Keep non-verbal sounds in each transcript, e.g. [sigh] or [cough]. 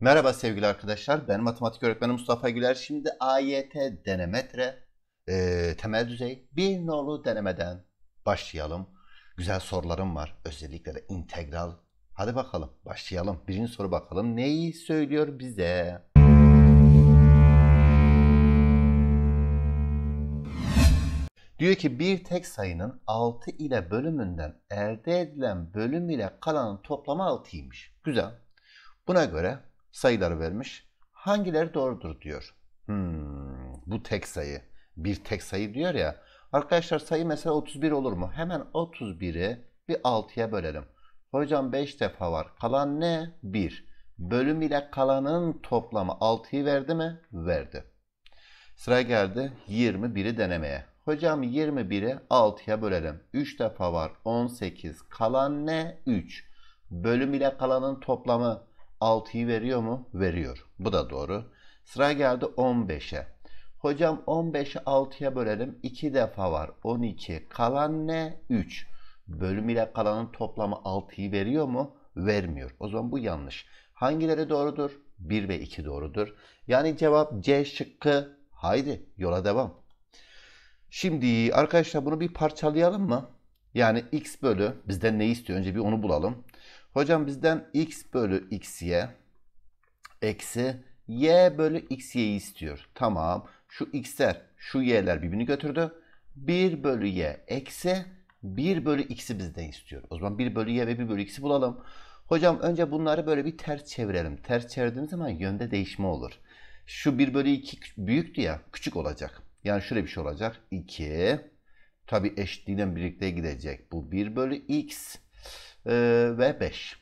Merhaba sevgili arkadaşlar, ben matematik öğretmeni Mustafa Güler. Şimdi AYT denemetre, e, temel düzey bir nolu denemeden başlayalım. Güzel sorularım var, özellikle de integral. Hadi bakalım, başlayalım. Birinci soru bakalım, neyi söylüyor bize? Diyor ki bir tek sayının 6 ile bölümünden elde edilen bölüm ile kalanın toplamı 6'ymış. Güzel. Buna göre sayıları vermiş. Hangileri doğrudur diyor. Hmm, bu tek sayı. Bir tek sayı diyor ya. Arkadaşlar sayı mesela 31 olur mu? Hemen 31'i bir 6'ya bölelim. Hocam 5 defa var. Kalan ne? 1. Bölüm ile kalanın toplamı 6'yı verdi mi? Verdi. Sıra geldi 21'i denemeye. Hocam 21'i 6'ya bölelim. 3 defa var. 18. Kalan ne? 3. Bölüm ile kalanın toplamı 6'yı veriyor mu? Veriyor. Bu da doğru. Sıra geldi 15'e. Hocam 15'i 6'ya bölelim. 2 defa var. 12. Kalan ne? 3. Bölüm ile kalanın toplamı 6'yı veriyor mu? Vermiyor. O zaman bu yanlış. Hangileri doğrudur? 1 ve 2 doğrudur. Yani cevap C şıkkı. Haydi yola devam. Şimdi arkadaşlar bunu bir parçalayalım mı? Yani x bölü bizden ne istiyor? Önce bir onu bulalım. Hocam bizden x bölü xy eksi y bölü xy'yi istiyor. Tamam. Şu x'ler şu y'ler birbirini götürdü. 1 bölü y eksi 1 bölü x'i bizden istiyor. O zaman 1 bölü y ve 1 bölü x'i bulalım. Hocam önce bunları böyle bir ters çevirelim. Ters çevirdiğimiz zaman yönde değişme olur. Şu 1 bölü 2 büyüktü ya küçük olacak. Yani şöyle bir şey olacak. 2 tabi eşitliğiyle birlikte gidecek. Bu 1 bölü x e, ve 5.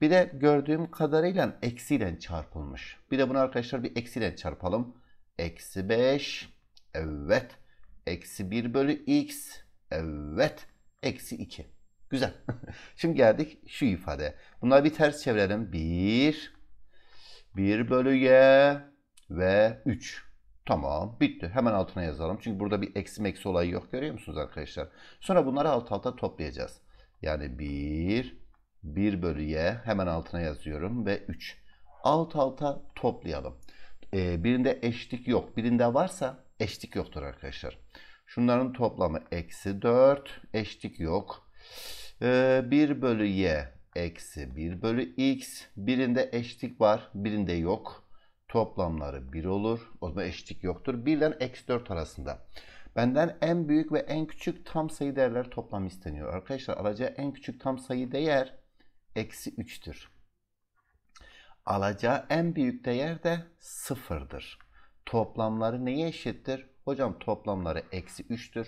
Bir de gördüğüm kadarıyla eksiyle çarpılmış. Bir de bunu arkadaşlar bir eksiyle çarpalım. Eksi 5. Evet. Eksi 1 bölü x. Evet. Eksi 2. Güzel. [laughs] Şimdi geldik şu ifadeye. Bunları bir ters çevirelim. 1. 1 bölü y ve 3. Tamam bitti. Hemen altına yazalım. Çünkü burada bir eksi eksi olayı yok. Görüyor musunuz arkadaşlar? Sonra bunları alt alta toplayacağız. Yani 1, 1 bölü y hemen altına yazıyorum ve 3. Alt alta toplayalım. Ee, birinde eşlik yok. Birinde varsa eşlik yoktur arkadaşlar. Şunların toplamı eksi 4 eşlik yok. Ee, 1 bölü y eksi 1 bölü x. Birinde eşlik var birinde yok. Toplamları 1 olur. O zaman eşlik yoktur. 1 ile eksi 4 arasında. Benden en büyük ve en küçük tam sayı değerler toplam isteniyor. Arkadaşlar alacağı en küçük tam sayı değer eksi 3'tür. Alacağı en büyük değer de sıfırdır. Toplamları neye eşittir? Hocam toplamları eksi 3'tür.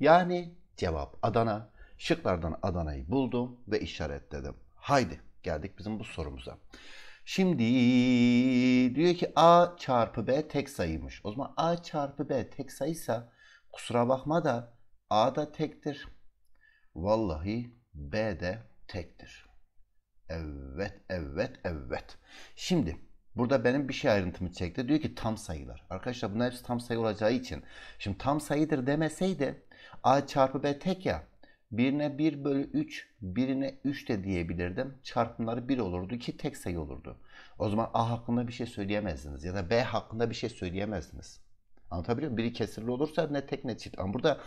Yani cevap Adana. Şıklardan Adana'yı buldum ve işaretledim. Haydi geldik bizim bu sorumuza. Şimdi diyor ki A çarpı B tek sayıymış. O zaman A çarpı B tek sayıysa Kusura bakma da A da tektir. Vallahi B de tektir. Evet, evet, evet. Şimdi burada benim bir şey ayrıntımı çekti. Diyor ki tam sayılar. Arkadaşlar bunlar hepsi tam sayı olacağı için. Şimdi tam sayıdır demeseydi A çarpı B tek ya. Birine 1 bölü 3, birine 3 de diyebilirdim. Çarpımları 1 olurdu ki tek sayı olurdu. O zaman A hakkında bir şey söyleyemezdiniz ya da B hakkında bir şey söyleyemezdiniz. Anlatabiliyor muyum? Biri kesirli olursa ne tek ne çift. Ama burada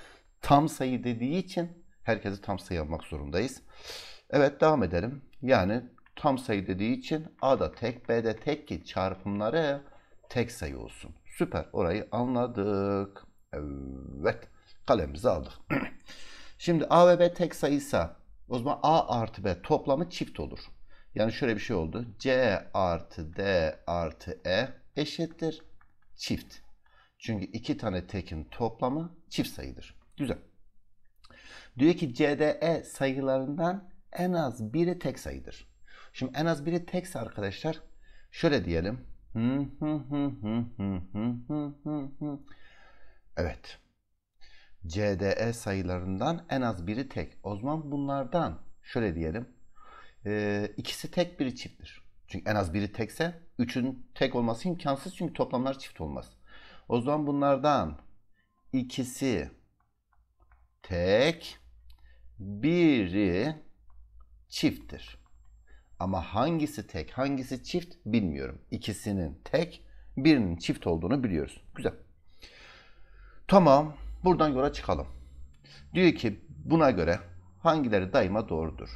tam sayı dediği için herkesi tam sayı almak zorundayız. Evet devam edelim. Yani tam sayı dediği için A da tek, B de tek ki çarpımları tek sayı olsun. Süper orayı anladık. Evet kalemizi aldık. [clears throat] Şimdi A ve B tek sayıysa o zaman A artı B toplamı çift olur. Yani şöyle bir şey oldu. C artı D artı E eşittir çift. Çünkü iki tane tekin toplamı çift sayıdır. Güzel. Diyor ki CDE sayılarından en az biri tek sayıdır. Şimdi en az biri tekse arkadaşlar şöyle diyelim. Evet. CDE sayılarından en az biri tek. O zaman bunlardan şöyle diyelim. Ee, ikisi tek biri çifttir. Çünkü en az biri tekse üçün tek olması imkansız çünkü toplamlar çift olmaz. O zaman bunlardan ikisi tek, biri çifttir. Ama hangisi tek, hangisi çift bilmiyorum. İkisinin tek, birinin çift olduğunu biliyoruz. Güzel. Tamam, buradan yola çıkalım. Diyor ki buna göre hangileri daima doğrudur?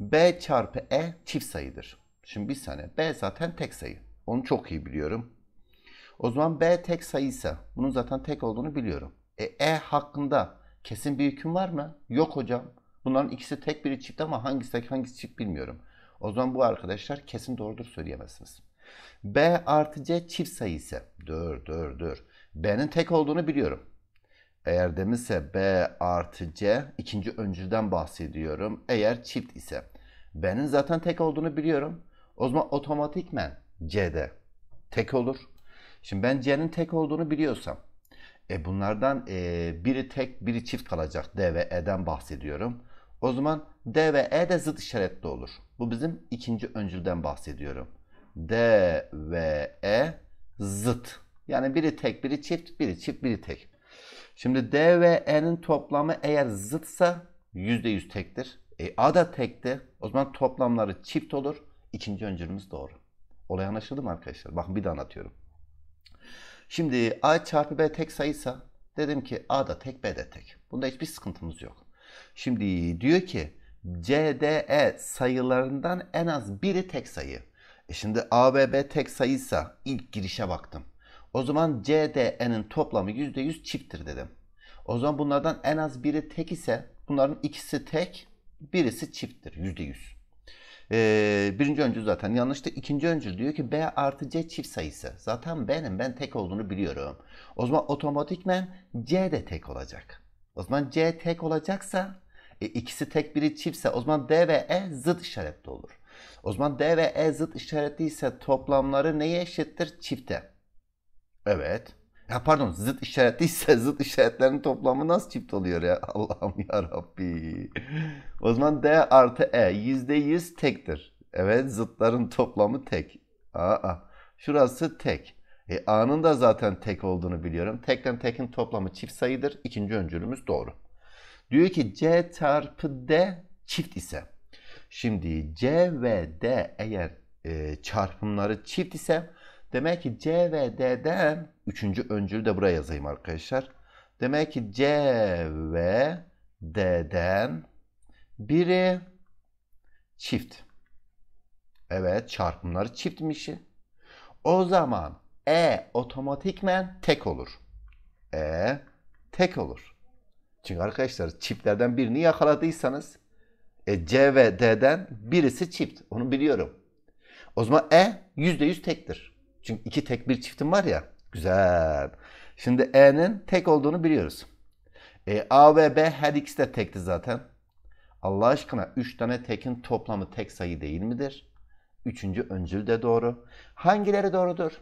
B çarpı E çift sayıdır. Şimdi bir saniye. B zaten tek sayı. Onu çok iyi biliyorum. O zaman B tek sayıysa bunun zaten tek olduğunu biliyorum. E, e hakkında kesin bir hüküm var mı? Yok hocam. Bunların ikisi tek biri çift ama hangisi tek hangisi çift bilmiyorum. O zaman bu arkadaşlar kesin doğrudur söyleyemezsiniz. B artı C çift sayıysa dur dur dur. B'nin tek olduğunu biliyorum. Eğer demişse B artı C ikinci öncülden bahsediyorum. Eğer çift ise B'nin zaten tek olduğunu biliyorum. O zaman otomatikmen C'de tek olur. Şimdi ben C'nin tek olduğunu biliyorsam e bunlardan e, biri tek biri çift kalacak D ve E'den bahsediyorum. O zaman D ve E de zıt işaretli olur. Bu bizim ikinci öncülden bahsediyorum. D ve E zıt. Yani biri tek biri çift biri çift biri tek. Şimdi D ve E'nin toplamı eğer zıtsa %100 tektir. E, A da tekti. O zaman toplamları çift olur. İkinci öncülümüz doğru. Olay anlaşıldı mı arkadaşlar? Bakın bir daha anlatıyorum. Şimdi a çarpı b tek sayıysa dedim ki a da tek b de tek. Bunda hiçbir sıkıntımız yok. Şimdi diyor ki c, d, e sayılarından en az biri tek sayı. E şimdi A ve B tek sayıysa ilk girişe baktım. O zaman c, d, e'nin toplamı %100 çifttir dedim. O zaman bunlardan en az biri tek ise bunların ikisi tek, birisi çifttir %100. Ee, birinci öncül zaten yanlıştı. İkinci öncül diyor ki B artı C çift sayısı. Zaten benim ben tek olduğunu biliyorum. O zaman otomatikmen C de tek olacak. O zaman C tek olacaksa e, ikisi tek biri çiftse o zaman D ve E zıt işaretli olur. O zaman D ve E zıt işaretli ise toplamları neye eşittir? Çifte. Evet. Ya pardon zıt işaretliyse [laughs] zıt işaretlerin toplamı nasıl çift oluyor ya? [laughs] Allah'ım ya Rabbi. O zaman D artı E yüzde yüz tektir. Evet zıtların toplamı tek. Aa, şurası tek. E, A'nın da zaten tek olduğunu biliyorum. Tekten tekin toplamı çift sayıdır. İkinci öncülümüz doğru. Diyor ki C çarpı D çift ise. Şimdi C ve D eğer e, çarpımları çift ise Demek ki C ve D'den üçüncü öncülü de buraya yazayım arkadaşlar. Demek ki C ve D'den biri çift. Evet çarpımları çiftmiş. O zaman E otomatikmen tek olur. E tek olur. Çünkü arkadaşlar çiftlerden birini yakaladıysanız e, C ve D'den birisi çift. Onu biliyorum. O zaman E %100 tektir. Çünkü iki tek bir çiftim var ya. Güzel. Şimdi E'nin tek olduğunu biliyoruz. E, A ve B her ikisi de tekti zaten. Allah aşkına 3 tane tekin toplamı tek sayı değil midir? Üçüncü öncül de doğru. Hangileri doğrudur?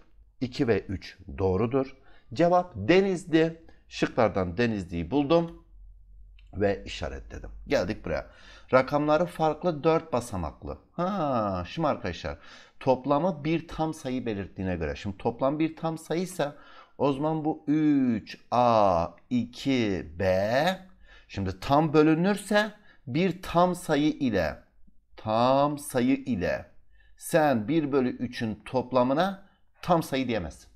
2 ve 3 doğrudur. Cevap Denizli. Şıklardan Denizli'yi buldum ve işaretledim. Geldik buraya. Rakamları farklı 4 basamaklı. Ha, şimdi arkadaşlar toplamı bir tam sayı belirttiğine göre. Şimdi toplam bir tam sayıysa o zaman bu 3A 2B şimdi tam bölünürse bir tam sayı ile tam sayı ile sen 1 bölü 3'ün toplamına tam sayı diyemezsin.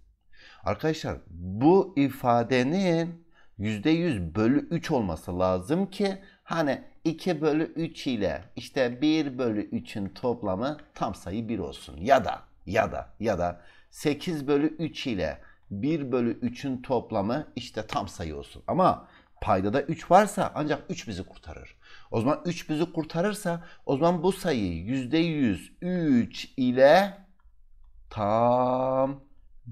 Arkadaşlar bu ifadenin %100 bölü 3 olması lazım ki hani 2 bölü 3 ile işte 1 bölü 3'ün toplamı tam sayı 1 olsun. Ya da ya da ya da 8 bölü 3 ile 1 bölü 3'ün toplamı işte tam sayı olsun. Ama paydada 3 varsa ancak 3 bizi kurtarır. O zaman 3 bizi kurtarırsa o zaman bu sayı %100 3 ile tam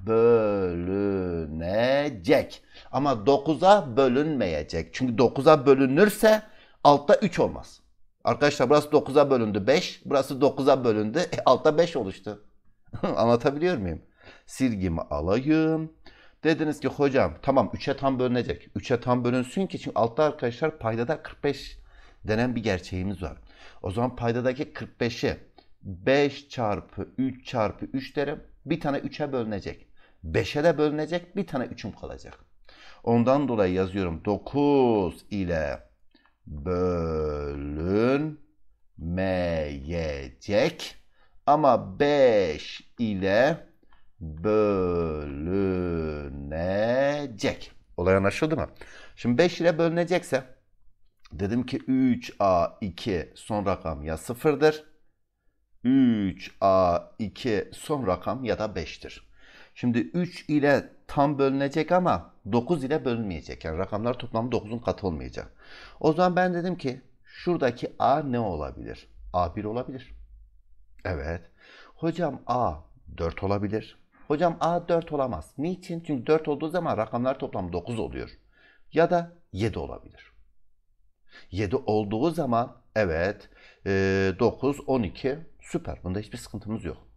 bölünecek. Ama 9'a bölünmeyecek. Çünkü 9'a bölünürse Altta 3 olmaz. Arkadaşlar burası 9'a bölündü 5. Burası 9'a bölündü. E, altta 5 oluştu. [laughs] Anlatabiliyor muyum? Silgimi alayım. Dediniz ki hocam tamam 3'e tam bölünecek. 3'e tam bölünsün ki çünkü altta arkadaşlar paydada 45 denen bir gerçeğimiz var. O zaman paydadaki 45'i 5 çarpı 3 çarpı 3 derim. Bir tane 3'e bölünecek. 5'e de bölünecek. Bir tane 3'üm kalacak. Ondan dolayı yazıyorum 9 ile bölünmeyecek ama 5 ile bölünecek. Olay anlaşıldı mı? Şimdi 5 ile bölünecekse dedim ki 3A2 son rakam ya 0'dır. 3A2 son rakam ya da 5'tir. Şimdi 3 ile tam bölünecek ama 9 ile bölünmeyecek. Yani rakamlar toplamı 9'un katı olmayacak. O zaman ben dedim ki şuradaki A ne olabilir? A1 olabilir. Evet. Hocam A 4 olabilir. Hocam A 4 olamaz. Niçin? Çünkü 4 olduğu zaman rakamlar toplamı 9 oluyor. Ya da 7 olabilir. 7 olduğu zaman evet 9, 12 süper. Bunda hiçbir sıkıntımız yok.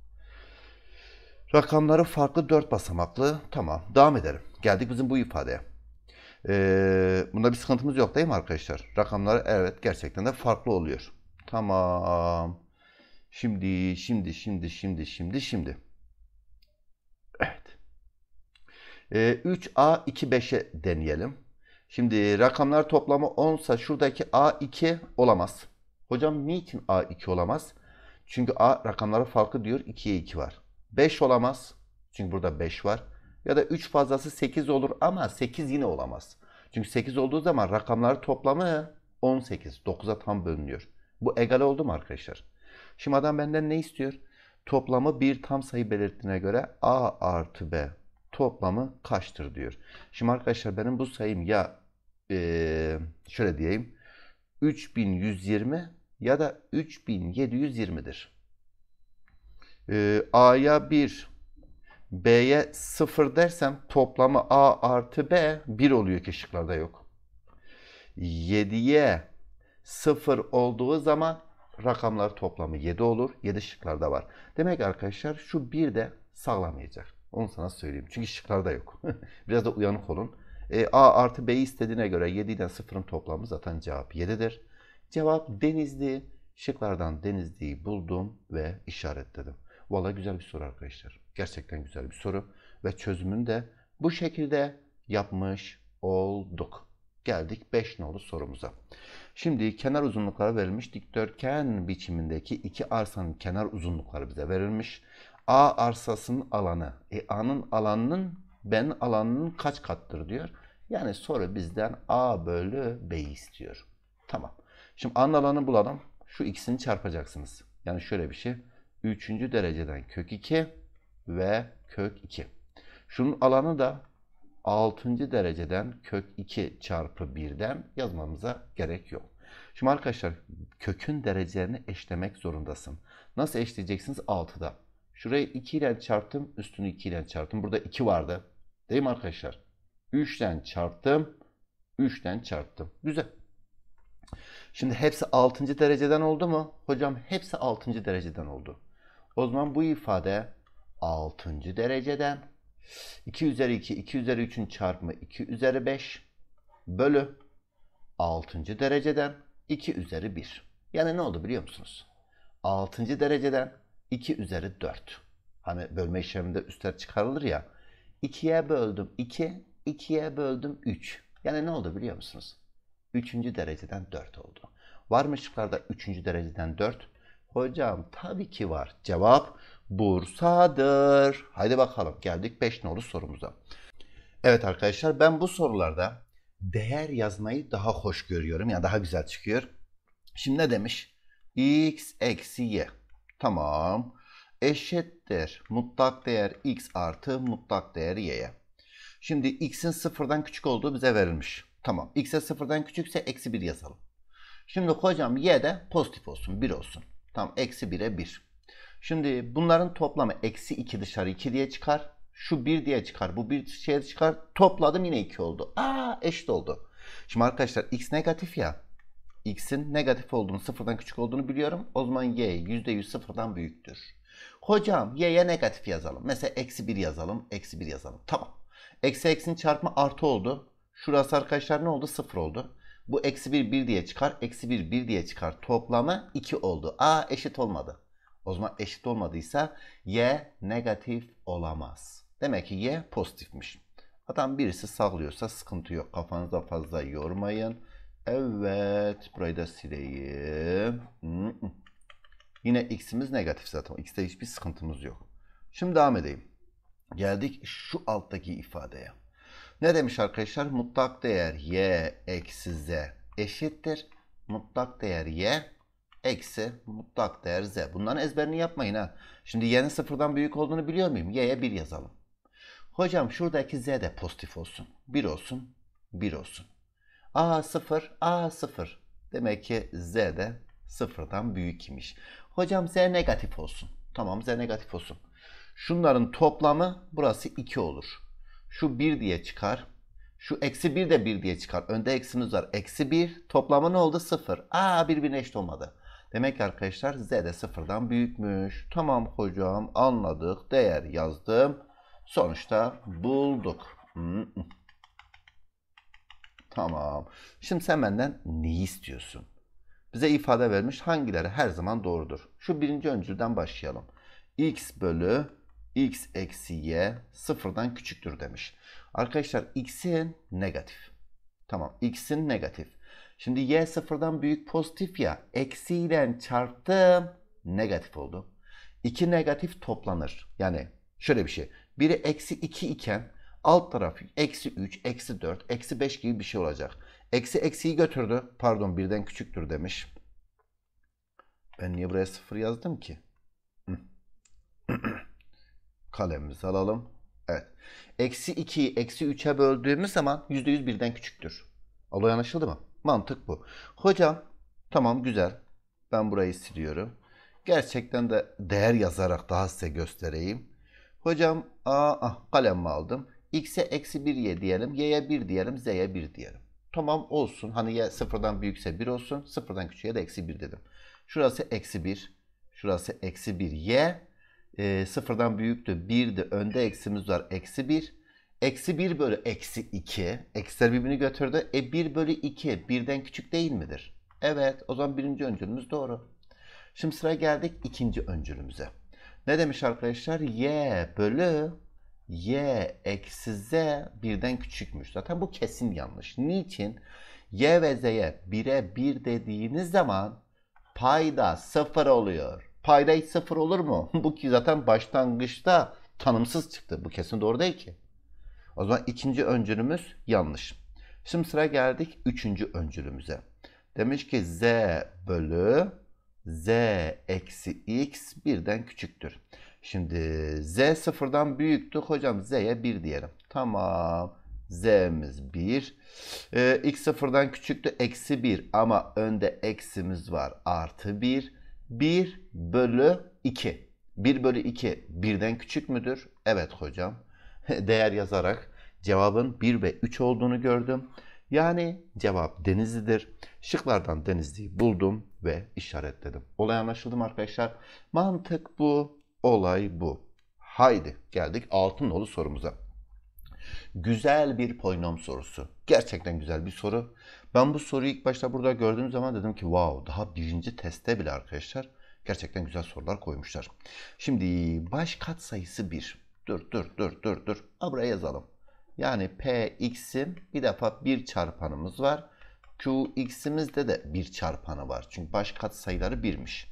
Rakamları farklı dört basamaklı. Tamam. Devam edelim. Geldik bizim bu ifadeye. Ee, bunda bir sıkıntımız yok değil mi arkadaşlar? Rakamları evet gerçekten de farklı oluyor. Tamam. Şimdi, şimdi, şimdi, şimdi, şimdi, şimdi. Evet. Ee, 3A 2-5'e deneyelim. Şimdi rakamlar toplamı 10 ise şuradaki A2 olamaz. Hocam niçin A2 olamaz? Çünkü A rakamları farklı diyor 2'ye 2 var. 5 olamaz. Çünkü burada 5 var. Ya da 3 fazlası 8 olur ama 8 yine olamaz. Çünkü 8 olduğu zaman rakamları toplamı 18. 9'a tam bölünüyor. Bu egal oldu mu arkadaşlar? Şimdi adam benden ne istiyor? Toplamı bir tam sayı belirttiğine göre A artı B toplamı kaçtır diyor. Şimdi arkadaşlar benim bu sayım ya ee, şöyle diyeyim 3120 ya da 3720'dir. Ee, A'ya 1, B'ye 0 dersem toplamı A artı B 1 oluyor ki şıklarda yok. 7'ye 0 olduğu zaman rakamlar toplamı 7 olur. 7 şıklarda var. Demek arkadaşlar şu 1 de sağlamayacak. Onu sana söyleyeyim. Çünkü şıklarda yok. [laughs] Biraz da uyanık olun. E, A artı B istediğine göre 7 ile 0'ın toplamı zaten cevap 7'dir. Cevap Denizli. Şıklardan Denizli'yi buldum ve işaretledim. Valla güzel bir soru arkadaşlar. Gerçekten güzel bir soru. Ve çözümünü de bu şekilde yapmış olduk. Geldik 5 nolu sorumuza. Şimdi kenar uzunlukları verilmiş. Dikdörtgen biçimindeki iki arsanın kenar uzunlukları bize verilmiş. A arsasının alanı. E, A'nın alanının ben alanının kaç kattır diyor. Yani soru bizden A bölü B istiyor. Tamam. Şimdi A'nın alanı bulalım. Şu ikisini çarpacaksınız. Yani şöyle bir şey. Üçüncü dereceden kök 2 ve kök 2. Şunun alanı da altıncı dereceden kök 2 çarpı 1'den yazmamıza gerek yok. Şimdi arkadaşlar kökün derecelerini eşlemek zorundasın. Nasıl eşleyeceksiniz? 6'da. Şurayı 2 ile çarptım. Üstünü 2 ile çarptım. Burada 2 vardı. Değil mi arkadaşlar? 3'ten çarptım. 3'ten çarptım. Güzel. Şimdi hepsi 6. dereceden oldu mu? Hocam hepsi 6. dereceden oldu. O zaman bu ifade 6. dereceden 2 üzeri 2, 2 üzeri 3'ün çarpımı 2 üzeri 5 bölü 6. dereceden 2 üzeri 1. Yani ne oldu biliyor musunuz? 6. dereceden 2 üzeri 4. Hani bölme işleminde üstler çıkarılır ya. 2'ye böldüm 2, 2'ye böldüm 3. Yani ne oldu biliyor musunuz? 3. dereceden 4 oldu. Varmışlıklarda 3. dereceden 4, Hocam tabii ki var. Cevap Bursa'dır. Haydi bakalım geldik 5 nolu sorumuza. Evet arkadaşlar ben bu sorularda değer yazmayı daha hoş görüyorum. Yani daha güzel çıkıyor. Şimdi ne demiş? x eksi y. Tamam. Eşittir mutlak değer x artı mutlak değer y'ye. Şimdi x'in sıfırdan küçük olduğu bize verilmiş. Tamam. x'e sıfırdan küçükse eksi 1 yazalım. Şimdi hocam y de pozitif olsun 1 olsun. Tamam eksi 1'e 1. Şimdi bunların toplamı eksi 2 dışarı 2 diye çıkar. Şu 1 diye çıkar. Bu 1 şeye çıkar. Topladım yine 2 oldu. Aa eşit oldu. Şimdi arkadaşlar x negatif ya. x'in negatif olduğunu sıfırdan küçük olduğunu biliyorum. O zaman y %100 sıfırdan büyüktür. Hocam y'ye negatif yazalım. Mesela eksi 1 yazalım. Eksi 1 yazalım. Tamam. Eksi eksinin çarpma artı oldu. Şurası arkadaşlar ne oldu? Sıfır oldu. Bu eksi 1 1 diye çıkar. Eksi 1 1 diye çıkar. Toplamı 2 oldu. A eşit olmadı. O zaman eşit olmadıysa y negatif olamaz. Demek ki y pozitifmiş. Adam birisi sağlıyorsa sıkıntı yok. Kafanızda fazla yormayın. Evet. Burayı da sileyim. Yine x'imiz negatif zaten. X'te hiçbir sıkıntımız yok. Şimdi devam edeyim. Geldik şu alttaki ifadeye. Ne demiş arkadaşlar? Mutlak değer y eksi z eşittir. Mutlak değer y eksi mutlak değer z. Bunların ezberini yapmayın ha. Şimdi y'nin sıfırdan büyük olduğunu biliyor muyum? y'ye 1 yazalım. Hocam şuradaki z de pozitif olsun. 1 olsun, 1 olsun. a 0, a 0. Demek ki z de sıfırdan büyük imiş. Hocam z negatif olsun. Tamam z negatif olsun. Şunların toplamı burası 2 olur. Şu 1 diye çıkar. Şu eksi 1 de 1 diye çıkar. Önde eksimiz var. Eksi 1 toplamı ne oldu? 0. Aa birbirine eşit olmadı. Demek ki arkadaşlar z de 0'dan büyükmüş. Tamam hocam anladık. Değer yazdım. Sonuçta bulduk. Tamam. Şimdi sen benden neyi istiyorsun? Bize ifade vermiş hangileri her zaman doğrudur. Şu birinci öncülden başlayalım. x bölü x eksi y sıfırdan küçüktür demiş. Arkadaşlar x'in negatif. Tamam x'in negatif. Şimdi y sıfırdan büyük pozitif ya. Eksi ile çarptım. Negatif oldu. İki negatif toplanır. Yani şöyle bir şey. Biri eksi 2 iken alt taraf eksi 3, eksi 4, eksi 5 gibi bir şey olacak. Eksi eksiyi götürdü. Pardon birden küçüktür demiş. Ben niye buraya sıfır yazdım ki? [clears throat] kalemimizi alalım. Evet. Eksi 2'yi eksi 3'e böldüğümüz zaman %100 birden küçüktür. Olay anlaşıldı mı? Mantık bu. Hocam tamam güzel. Ben burayı siliyorum. Gerçekten de değer yazarak daha size göstereyim. Hocam aa, ah, kalemimi aldım. X'e eksi 1 y diyelim. Y'ye 1 diyelim. Z'ye 1 diyelim. Tamam olsun. Hani y sıfırdan büyükse 1 olsun. Sıfırdan küçüğe de eksi 1 dedim. Şurası eksi 1. Şurası eksi 1 y e, sıfırdan büyüktü. 1'di. Önde eksimiz var. Eksi bir. Eksi bir bölü eksi iki, Eksiler birbirini götürdü. E bir bölü iki, birden küçük değil midir? Evet. O zaman birinci öncülümüz doğru. Şimdi sıra geldik ikinci öncülümüze. Ne demiş arkadaşlar? Y bölü y eksi z birden küçükmüş. Zaten bu kesin yanlış. Niçin? y ve z'ye 1'e 1 dediğiniz zaman payda 0 oluyor payda hiç sıfır olur mu? [laughs] bu ki zaten başlangıçta tanımsız çıktı. Bu kesin doğru değil ki. O zaman ikinci öncülümüz yanlış. Şimdi sıra geldik üçüncü öncülümüze. Demiş ki z bölü z eksi x birden küçüktür. Şimdi z sıfırdan büyüktü. Hocam z'ye 1 diyelim. Tamam. Z'miz 1. Ee, x sıfırdan küçüktü. Eksi 1 ama önde eksimiz var. Artı 1. 1 bölü 2. 1 bölü 2 birden küçük müdür? Evet hocam. [laughs] Değer yazarak cevabın 1 ve 3 olduğunu gördüm. Yani cevap Denizli'dir. Şıklardan Denizli'yi buldum ve işaretledim. Olay anlaşıldı mı arkadaşlar? Mantık bu, olay bu. Haydi geldik altın dolu sorumuza. Güzel bir polinom sorusu. Gerçekten güzel bir soru. Ben bu soruyu ilk başta burada gördüğüm zaman dedim ki wow daha birinci teste bile arkadaşlar gerçekten güzel sorular koymuşlar. Şimdi baş kat sayısı 1. Dur dur dur dur dur. A buraya yazalım. Yani Px'in bir defa bir çarpanımız var. Qx'imizde de bir çarpanı var. Çünkü baş kat sayıları 1'miş.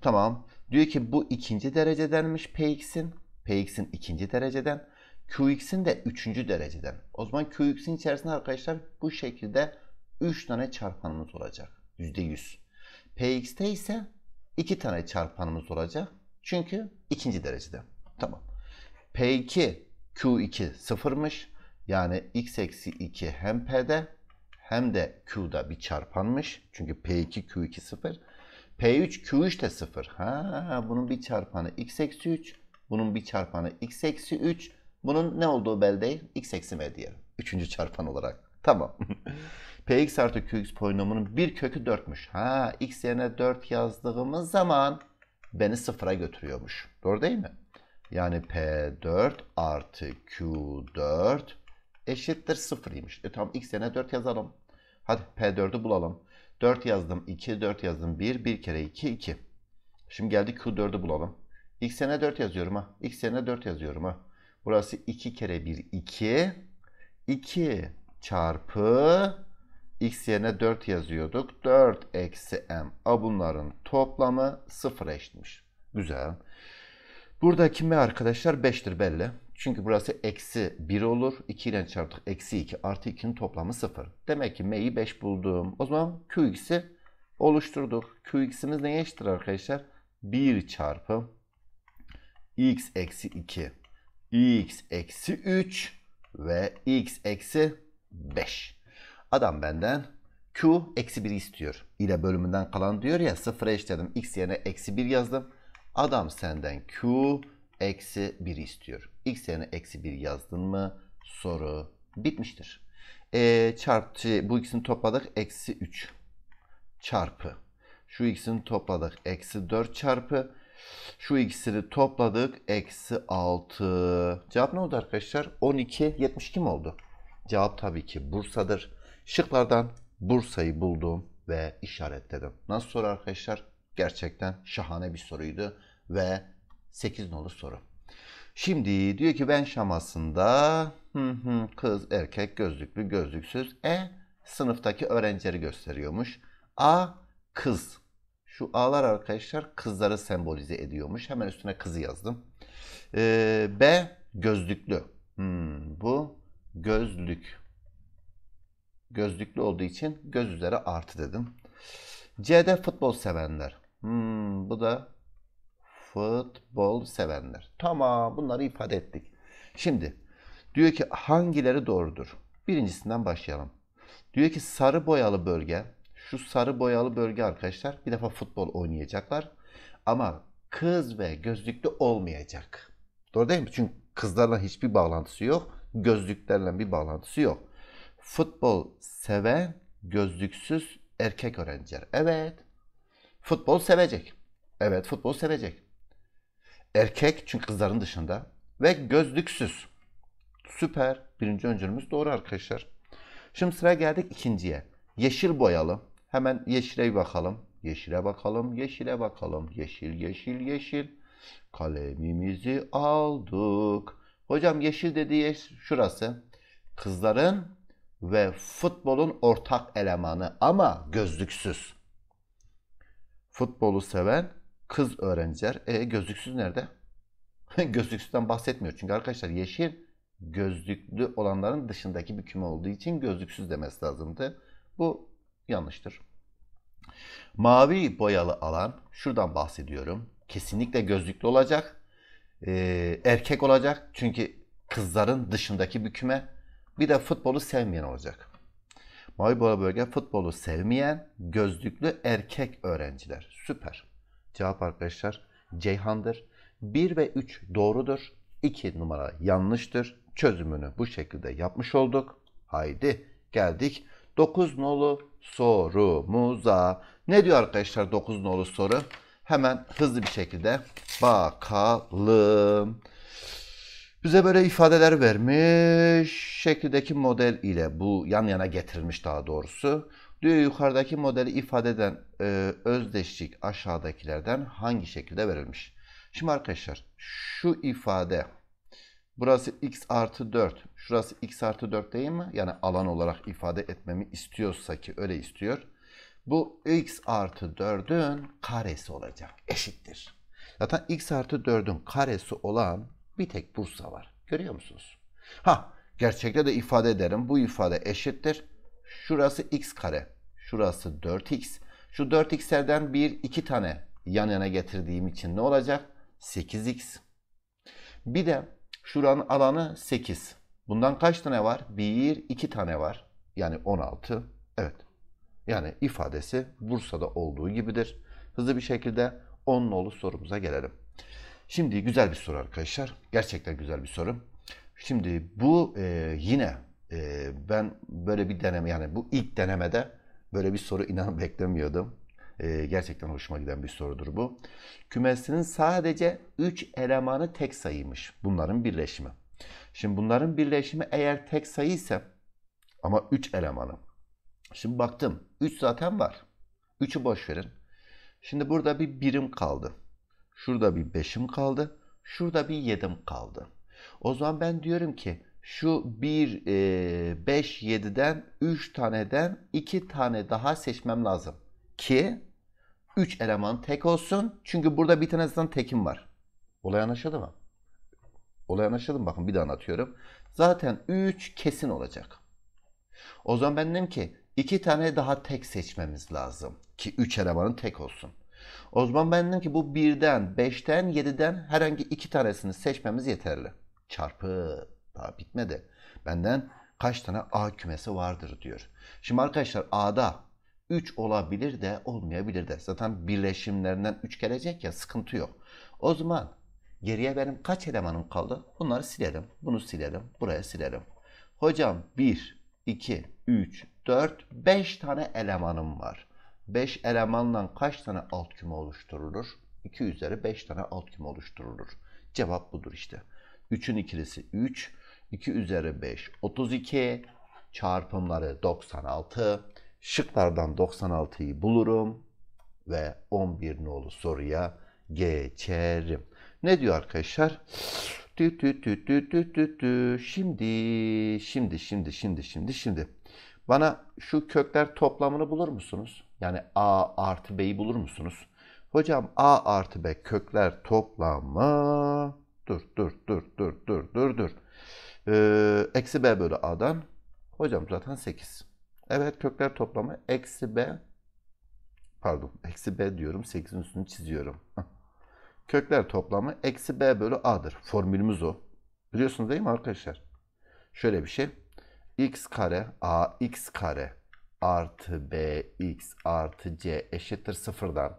Tamam. Diyor ki bu ikinci derecedenmiş Px'in. Px'in ikinci dereceden. Qx'in de üçüncü dereceden. O zaman Qx'in içerisinde arkadaşlar bu şekilde 3 tane çarpanımız olacak. %100. Px'te ise 2 tane çarpanımız olacak. Çünkü ikinci derecede. Tamam. P2 Q2 sıfırmış. Yani x eksi 2 hem P'de hem de Q'da bir çarpanmış. Çünkü P2 Q2 sıfır. P3 Q3 de sıfır. Ha, bunun bir çarpanı x eksi 3. Bunun bir çarpanı x eksi 3. Bunun ne olduğu belli değil. X eksi m diyelim. Üçüncü çarpan olarak. Tamam. [laughs] Px artı Qx polinomunun bir kökü 4'müş. Ha x yerine 4 yazdığımız zaman beni sıfıra götürüyormuş. Doğru değil mi? Yani P4 artı Q4 eşittir sıfırıymış. E tamam x yerine 4 yazalım. Hadi P4'ü bulalım. 4 yazdım 2, 4 yazdım 1, 1 kere 2, 2. Şimdi geldi Q4'ü bulalım. X yerine 4 yazıyorum ha. X yerine 4 yazıyorum ha. Burası 2 kere 1, 2. 2 çarpı x yerine 4 yazıyorduk. 4 eksi m. A bunların toplamı 0 eşitmiş. Güzel. Buradaki m arkadaşlar 5'tir belli. Çünkü burası eksi 1 olur. 2 ile çarptık. Eksi 2 artı 2'nin toplamı 0. Demek ki m'yi 5 buldum. O zaman qx'i oluşturduk. qx'imiz neye eşittir arkadaşlar? 1 çarpı x eksi 2 x eksi 3 ve x eksi 5. Adam benden Q eksi 1 istiyor. Ile bölümünden kalan diyor ya sıfıra eşitledim. X yerine eksi 1 yazdım. Adam senden Q eksi 1 istiyor. X yerine eksi 1 yazdın mı? Soru bitmiştir. E çarpı şey, bu ikisini topladık. Eksi 3 çarpı. Şu ikisini topladık. Eksi 4 çarpı. Şu ikisini topladık. Eksi 6. Cevap ne oldu arkadaşlar? 12. 72 mi oldu? Cevap tabii ki Bursa'dır. Şıklardan Bursa'yı buldum ve işaretledim. Nasıl soru arkadaşlar? Gerçekten şahane bir soruydu ve 8 nolu soru. Şimdi diyor ki ben şamasında kız, erkek, gözlüklü, gözlüksüz e sınıftaki öğrencileri gösteriyormuş. A kız. Şu A'lar arkadaşlar kızları sembolize ediyormuş. Hemen üstüne kızı yazdım. E, B gözlüklü. Hmm, bu gözlük. Gözlüklü olduğu için göz üzere artı dedim. C'de futbol sevenler. Hmm, bu da futbol sevenler. Tamam bunları ifade ettik. Şimdi diyor ki hangileri doğrudur? Birincisinden başlayalım. Diyor ki sarı boyalı bölge. Şu sarı boyalı bölge arkadaşlar bir defa futbol oynayacaklar. Ama kız ve gözlüklü olmayacak. Doğru değil mi? Çünkü kızlarla hiçbir bağlantısı yok. Gözlüklerle bir bağlantısı yok futbol seven gözlüksüz erkek öğrenciler. Evet. Futbol sevecek. Evet futbol sevecek. Erkek çünkü kızların dışında ve gözlüksüz. Süper. Birinci öncülümüz doğru arkadaşlar. Şimdi sıra geldik ikinciye. Yeşil boyalı. Hemen yeşile bakalım. Yeşile bakalım, yeşile bakalım. Yeşil, yeşil, yeşil. Kalemimizi aldık. Hocam yeşil dediği şurası. Kızların ve futbolun ortak elemanı ama gözlüksüz. Futbolu seven kız öğrenciler. E gözlüksüz nerede? [laughs] Gözlüksüzden bahsetmiyor. Çünkü arkadaşlar yeşil gözlüklü olanların dışındaki bir küme olduğu için gözlüksüz demesi lazımdı. Bu yanlıştır. Mavi boyalı alan, şuradan bahsediyorum. Kesinlikle gözlüklü olacak. Ee, erkek olacak. Çünkü kızların dışındaki bir küme bir de futbolu sevmeyen olacak. Mavi bola bölge futbolu sevmeyen gözlüklü erkek öğrenciler. Süper. Cevap arkadaşlar Ceyhan'dır. 1 ve 3 doğrudur. 2 numara yanlıştır. Çözümünü bu şekilde yapmış olduk. Haydi geldik 9 nolu sorumuza. Ne diyor arkadaşlar 9 nolu soru? Hemen hızlı bir şekilde bakalım. Bize böyle ifadeler vermiş, şeklideki model ile bu yan yana getirilmiş daha doğrusu. Diyor yukarıdaki modeli ifade eden e, özdeşlik aşağıdakilerden hangi şekilde verilmiş? Şimdi arkadaşlar şu ifade burası x artı 4 şurası x artı 4 değil mi? Yani alan olarak ifade etmemi istiyorsa ki öyle istiyor. Bu x artı 4'ün karesi olacak eşittir. Zaten x artı 4'ün karesi olan bir tek Bursa var. Görüyor musunuz? Ha gerçekte de ifade ederim. Bu ifade eşittir. Şurası x kare. Şurası 4x. Şu 4x'lerden bir iki tane yan yana getirdiğim için ne olacak? 8x. Bir de şuranın alanı 8. Bundan kaç tane var? 1, 2 tane var. Yani 16. Evet. Yani ifadesi Bursa'da olduğu gibidir. Hızlı bir şekilde 10 nolu sorumuza gelelim. Şimdi güzel bir soru arkadaşlar. Gerçekten güzel bir soru. Şimdi bu e, yine e, ben böyle bir deneme yani bu ilk denemede böyle bir soru [laughs] inan beklemiyordum. E, gerçekten hoşuma giden bir sorudur bu. Kümesinin sadece 3 elemanı tek sayıymış. Bunların birleşimi. Şimdi bunların birleşimi eğer tek sayı ise ama 3 elemanı. Şimdi baktım 3 zaten var. 3'ü boş verin. Şimdi burada bir birim kaldı. Şurada bir 5'im kaldı. Şurada bir 7'im kaldı. O zaman ben diyorum ki şu 1, 5, 7'den 3 taneden 2 tane daha seçmem lazım. Ki 3 eleman tek olsun. Çünkü burada bir tane zaten tekim var. Olay anlaşıldı mı? Olay anlaşıldı mı? Bakın bir daha anlatıyorum. Zaten 3 kesin olacak. O zaman ben dedim ki 2 tane daha tek seçmemiz lazım. Ki 3 elemanın tek olsun. O zaman ben dedim ki bu 1'den, 5'ten, 7'den herhangi iki tanesini seçmemiz yeterli. Çarpı daha bitmedi. Benden kaç tane A kümesi vardır diyor. Şimdi arkadaşlar A'da 3 olabilir de olmayabilir de. Zaten birleşimlerinden 3 gelecek ya sıkıntı yok. O zaman geriye benim kaç elemanım kaldı? Bunları silelim. Bunu silelim. Buraya silelim. Hocam 1, 2, 3, 4, 5 tane elemanım var. 5 elemandan kaç tane alt küme oluşturulur? 2 üzeri 5 tane alt küme oluşturulur. Cevap budur işte. 3'ün ikilisi 3. 2 üzeri 5 32. Çarpımları 96. Şıklardan 96'yı bulurum. Ve 11 nolu soruya geçerim. Ne diyor arkadaşlar? Tü tü tü tü tü tü tü. Şimdi, şimdi, şimdi, şimdi, şimdi, şimdi. Bana şu kökler toplamını bulur musunuz? Yani A artı B'yi bulur musunuz? Hocam A artı B kökler toplamı dur dur dur dur dur dur dur. Ee, eksi B bölü A'dan hocam zaten 8. Evet kökler toplamı eksi B pardon eksi B diyorum 8'in üstünü çiziyorum. [laughs] kökler toplamı eksi B bölü A'dır. Formülümüz o. Biliyorsunuz değil mi arkadaşlar? Şöyle bir şey. x kare a x kare artı bx artı c eşittir sıfırdan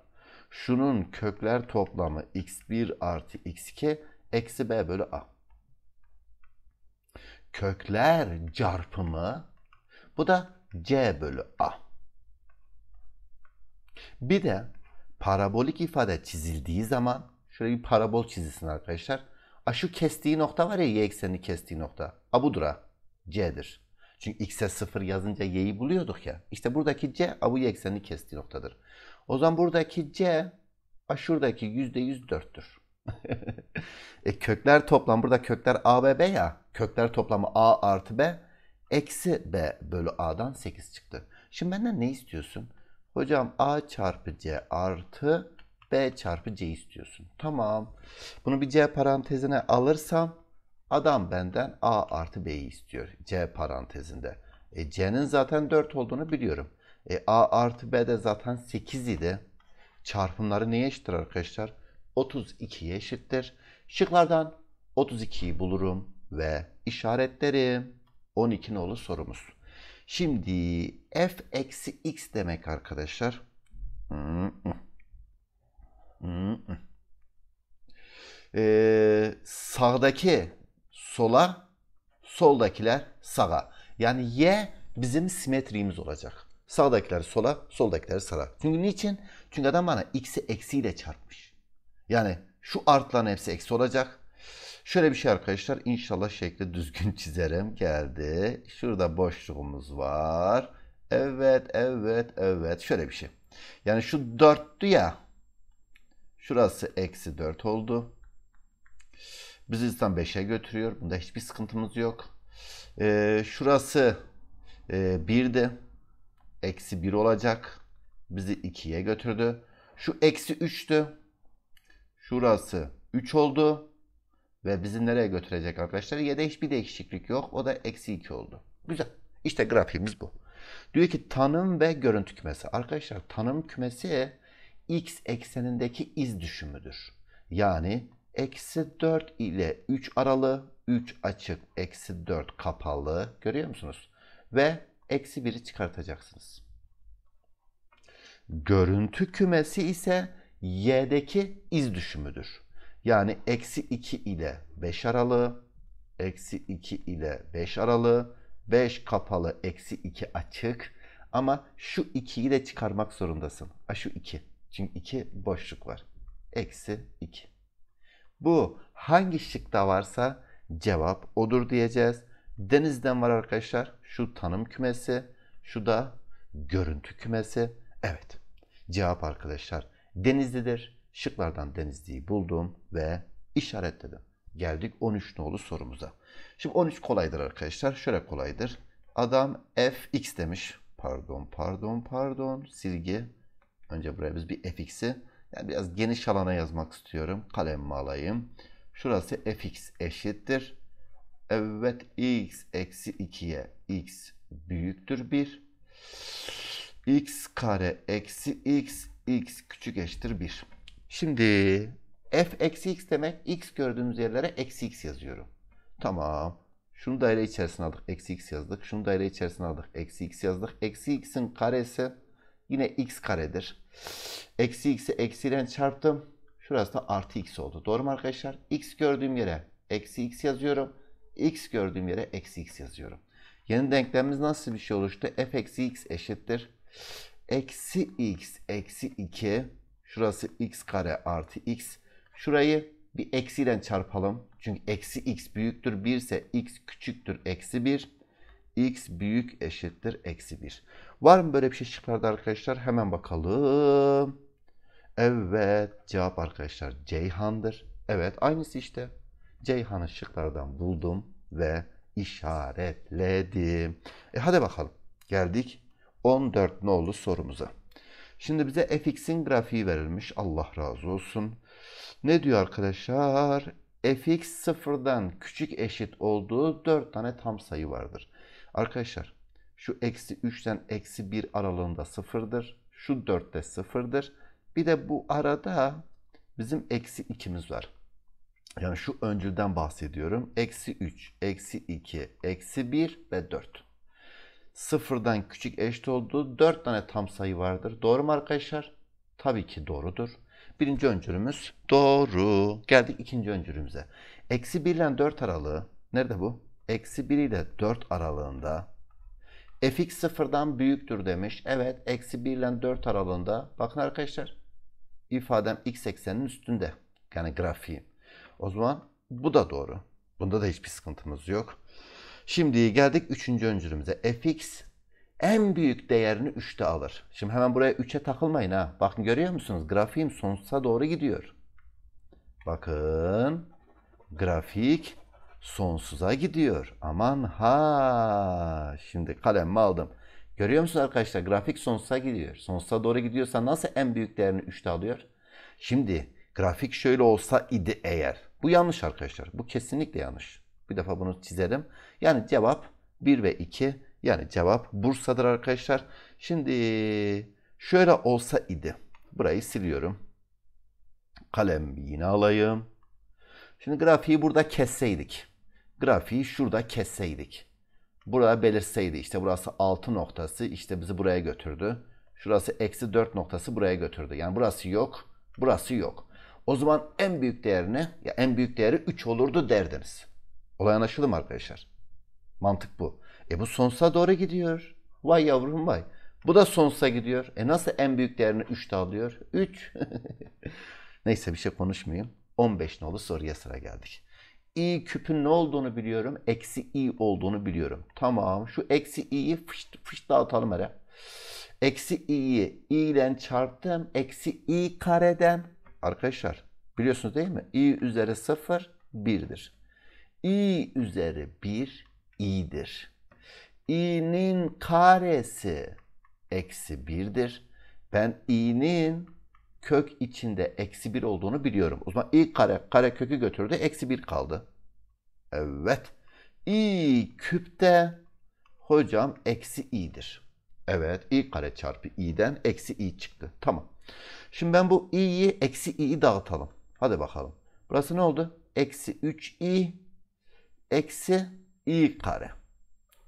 şunun kökler toplamı x1 artı x2 eksi b bölü a. Kökler çarpımı bu da c bölü a. Bir de parabolik ifade çizildiği zaman şöyle bir parabol çizilsin arkadaşlar. A şu kestiği nokta var ya y eksenini kestiği nokta. A budur A. C'dir. Çünkü x'e 0 yazınca y'yi buluyorduk ya. İşte buradaki c avu ekseni kestiği noktadır. O zaman buradaki c şuradaki %104'tür. [laughs] e kökler toplam burada kökler a ve b ya. Kökler toplamı a artı b eksi b bölü a'dan 8 çıktı. Şimdi benden ne istiyorsun? Hocam a çarpı c artı b çarpı c istiyorsun. Tamam. Bunu bir c parantezine alırsam Adam benden A artı B'yi istiyor. C parantezinde. E, C'nin zaten 4 olduğunu biliyorum. E, A artı B de zaten 8 idi. Çarpımları neye eşittir arkadaşlar? 32'ye eşittir. Şıklardan 32'yi bulurum ve işaretlerim. 12 nolu sorumuz. Şimdi f eksi x demek arkadaşlar. Ee, sağdaki sola, soldakiler sağa. Yani Y bizim simetriğimiz olacak. Sağdakiler sola, soldakiler sağa. Çünkü niçin? Çünkü adam bana x'i eksiyle çarpmış. Yani şu artların hepsi eksi olacak. Şöyle bir şey arkadaşlar. İnşallah şekli düzgün [laughs] çizerim. Geldi. Şurada boşluğumuz var. Evet, evet, evet. Şöyle bir şey. Yani şu 4'tü ya. Şurası eksi 4 oldu. Bizi İslam 5'e götürüyor. Bunda hiçbir sıkıntımız yok. E, şurası e, 1'di. Eksi 1 olacak. Bizi 2'ye götürdü. Şu eksi 3'tü. Şurası 3 oldu. Ve bizi nereye götürecek arkadaşlar? Y'de hiçbir değişiklik yok. O da eksi 2 oldu. Güzel. İşte grafiğimiz bu. Diyor ki tanım ve görüntü kümesi. Arkadaşlar tanım kümesi x eksenindeki iz düşümüdür. Yani eksi 4 ile 3 aralı, 3 açık, eksi 4 kapalı. Görüyor musunuz? Ve eksi 1'i çıkartacaksınız. Görüntü kümesi ise y'deki iz düşümüdür. Yani eksi 2 ile 5 aralı, eksi 2 ile 5 aralı, 5 kapalı, eksi 2 açık. Ama şu 2'yi de çıkarmak zorundasın. A şu 2. Çünkü 2 boşluk var. Eksi 2. Bu hangi şıkta varsa cevap odur diyeceğiz. Denizden var arkadaşlar. Şu tanım kümesi. Şu da görüntü kümesi. Evet. Cevap arkadaşlar Denizli'dir. Şıklardan Denizli'yi buldum ve işaretledim. Geldik 13 nolu sorumuza. Şimdi 13 kolaydır arkadaşlar. Şöyle kolaydır. Adam fx demiş. Pardon, pardon, pardon. Silgi. Önce buraya biz bir fx'i yani biraz geniş alana yazmak istiyorum. Kalemimi alayım. Şurası fx eşittir. Evet x eksi 2'ye x büyüktür 1. x kare eksi x x küçük eşittir 1. Şimdi f eksi x demek x gördüğümüz yerlere eksi x yazıyorum. Tamam. Şunu daire içerisine aldık. Eksi x yazdık. Şunu daire içerisine aldık. Eksi x yazdık. Eksi x'in karesi Yine x karedir. Eksi x'i eksiyle çarptım. Şurası da artı x oldu. Doğru mu arkadaşlar? x gördüğüm yere eksi x yazıyorum. x gördüğüm yere eksi x yazıyorum. Yeni denklemimiz nasıl bir şey oluştu? f eksi x eşittir. Eksi x eksi 2. Şurası x kare artı x. Şurayı bir eksiyle çarpalım. Çünkü eksi x büyüktür 1 ise x küçüktür eksi 1 x büyük eşittir eksi 1. Var mı böyle bir şey şıklarda arkadaşlar? Hemen bakalım. Evet cevap arkadaşlar Ceyhan'dır. Evet aynısı işte. Ceyhan'ı şıklardan buldum ve işaretledim. E hadi bakalım geldik 14 nolu sorumuza. Şimdi bize fx'in grafiği verilmiş. Allah razı olsun. Ne diyor arkadaşlar? fx sıfırdan küçük eşit olduğu 4 tane tam sayı vardır. Arkadaşlar şu eksi 3'ten eksi 1 aralığında sıfırdır. Şu 4'te sıfırdır. Bir de bu arada bizim eksi 2'miz var. Yani şu öncülden bahsediyorum. Eksi 3, eksi 2, eksi 1 ve 4. Sıfırdan küçük eşit olduğu 4 tane tam sayı vardır. Doğru mu arkadaşlar? Tabii ki doğrudur. Birinci öncülümüz doğru. Geldik ikinci öncülümüze. Eksi 1 ile 4 aralığı. Nerede bu? eksi 1 ile 4 aralığında fx sıfırdan büyüktür demiş. Evet eksi 1 ile 4 aralığında bakın arkadaşlar ifadem x ekseninin üstünde. Yani grafiğim O zaman bu da doğru. Bunda da hiçbir sıkıntımız yok. Şimdi geldik 3. öncülümüze. fx en büyük değerini 3'te alır. Şimdi hemen buraya 3'e takılmayın ha. Bakın görüyor musunuz? Grafiğim sonsuza doğru gidiyor. Bakın grafik sonsuza gidiyor. Aman ha. Şimdi kalem aldım. Görüyor musunuz arkadaşlar? Grafik sonsuza gidiyor. Sonsuza doğru gidiyorsa nasıl en büyük değerini 3'te alıyor? Şimdi grafik şöyle olsa idi eğer. Bu yanlış arkadaşlar. Bu kesinlikle yanlış. Bir defa bunu çizelim. Yani cevap 1 ve 2. Yani cevap Bursa'dır arkadaşlar. Şimdi şöyle olsa idi. Burayı siliyorum. Kalem yine alayım. Şimdi grafiği burada kesseydik grafiği şurada kesseydik. Burada belirseydi işte burası 6 noktası işte bizi buraya götürdü. Şurası eksi 4 noktası buraya götürdü. Yani burası yok, burası yok. O zaman en büyük değerini, ya en büyük değeri 3 olurdu derdiniz. Olay anlaşıldı mı arkadaşlar? Mantık bu. E bu sonsuza doğru gidiyor. Vay yavrum vay. Bu da sonsuza gidiyor. E nasıl en büyük değerini 3 de alıyor? 3. [laughs] Neyse bir şey konuşmayayım. 15 nolu soruya sıra geldik i küpün ne olduğunu biliyorum. Eksi i olduğunu biliyorum. Tamam. Şu eksi i'yi fışt, fışt dağıtalım hele. Eksi i'yi i ile çarptım. Eksi i kareden. Arkadaşlar biliyorsunuz değil mi? i üzeri 0 1'dir. i üzeri 1 i'dir. i'nin karesi eksi 1'dir. Ben i'nin kök içinde eksi 1 olduğunu biliyorum. O zaman i kare kare kökü götürdü. Eksi 1 kaldı. Evet. i küpte hocam eksi i'dir. Evet. i kare çarpı i'den eksi i çıktı. Tamam. Şimdi ben bu i'yi eksi i'yi dağıtalım. Hadi bakalım. Burası ne oldu? Eksi 3i eksi i kare.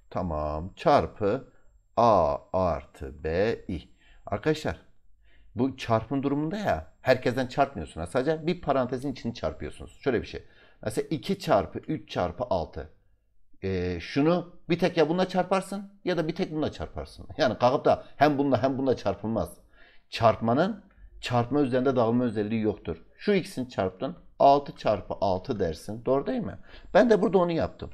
Tamam. Çarpı a artı b i. Arkadaşlar bu çarpım durumunda ya herkesten çarpmıyorsunuz. Sadece bir parantezin içini çarpıyorsunuz. Şöyle bir şey. Mesela 2 çarpı 3 çarpı 6. Ee, şunu bir tek ya bununla çarparsın ya da bir tek bununla çarparsın. [laughs] Yani kalkıp da hem bununla hem bununla çarpılmaz. Çarpmanın çarpma üzerinde dağılma özelliği yoktur. Şu ikisini çarptın 6 çarpı 6 dersin. Doğru değil mi? Ben de burada onu yaptım.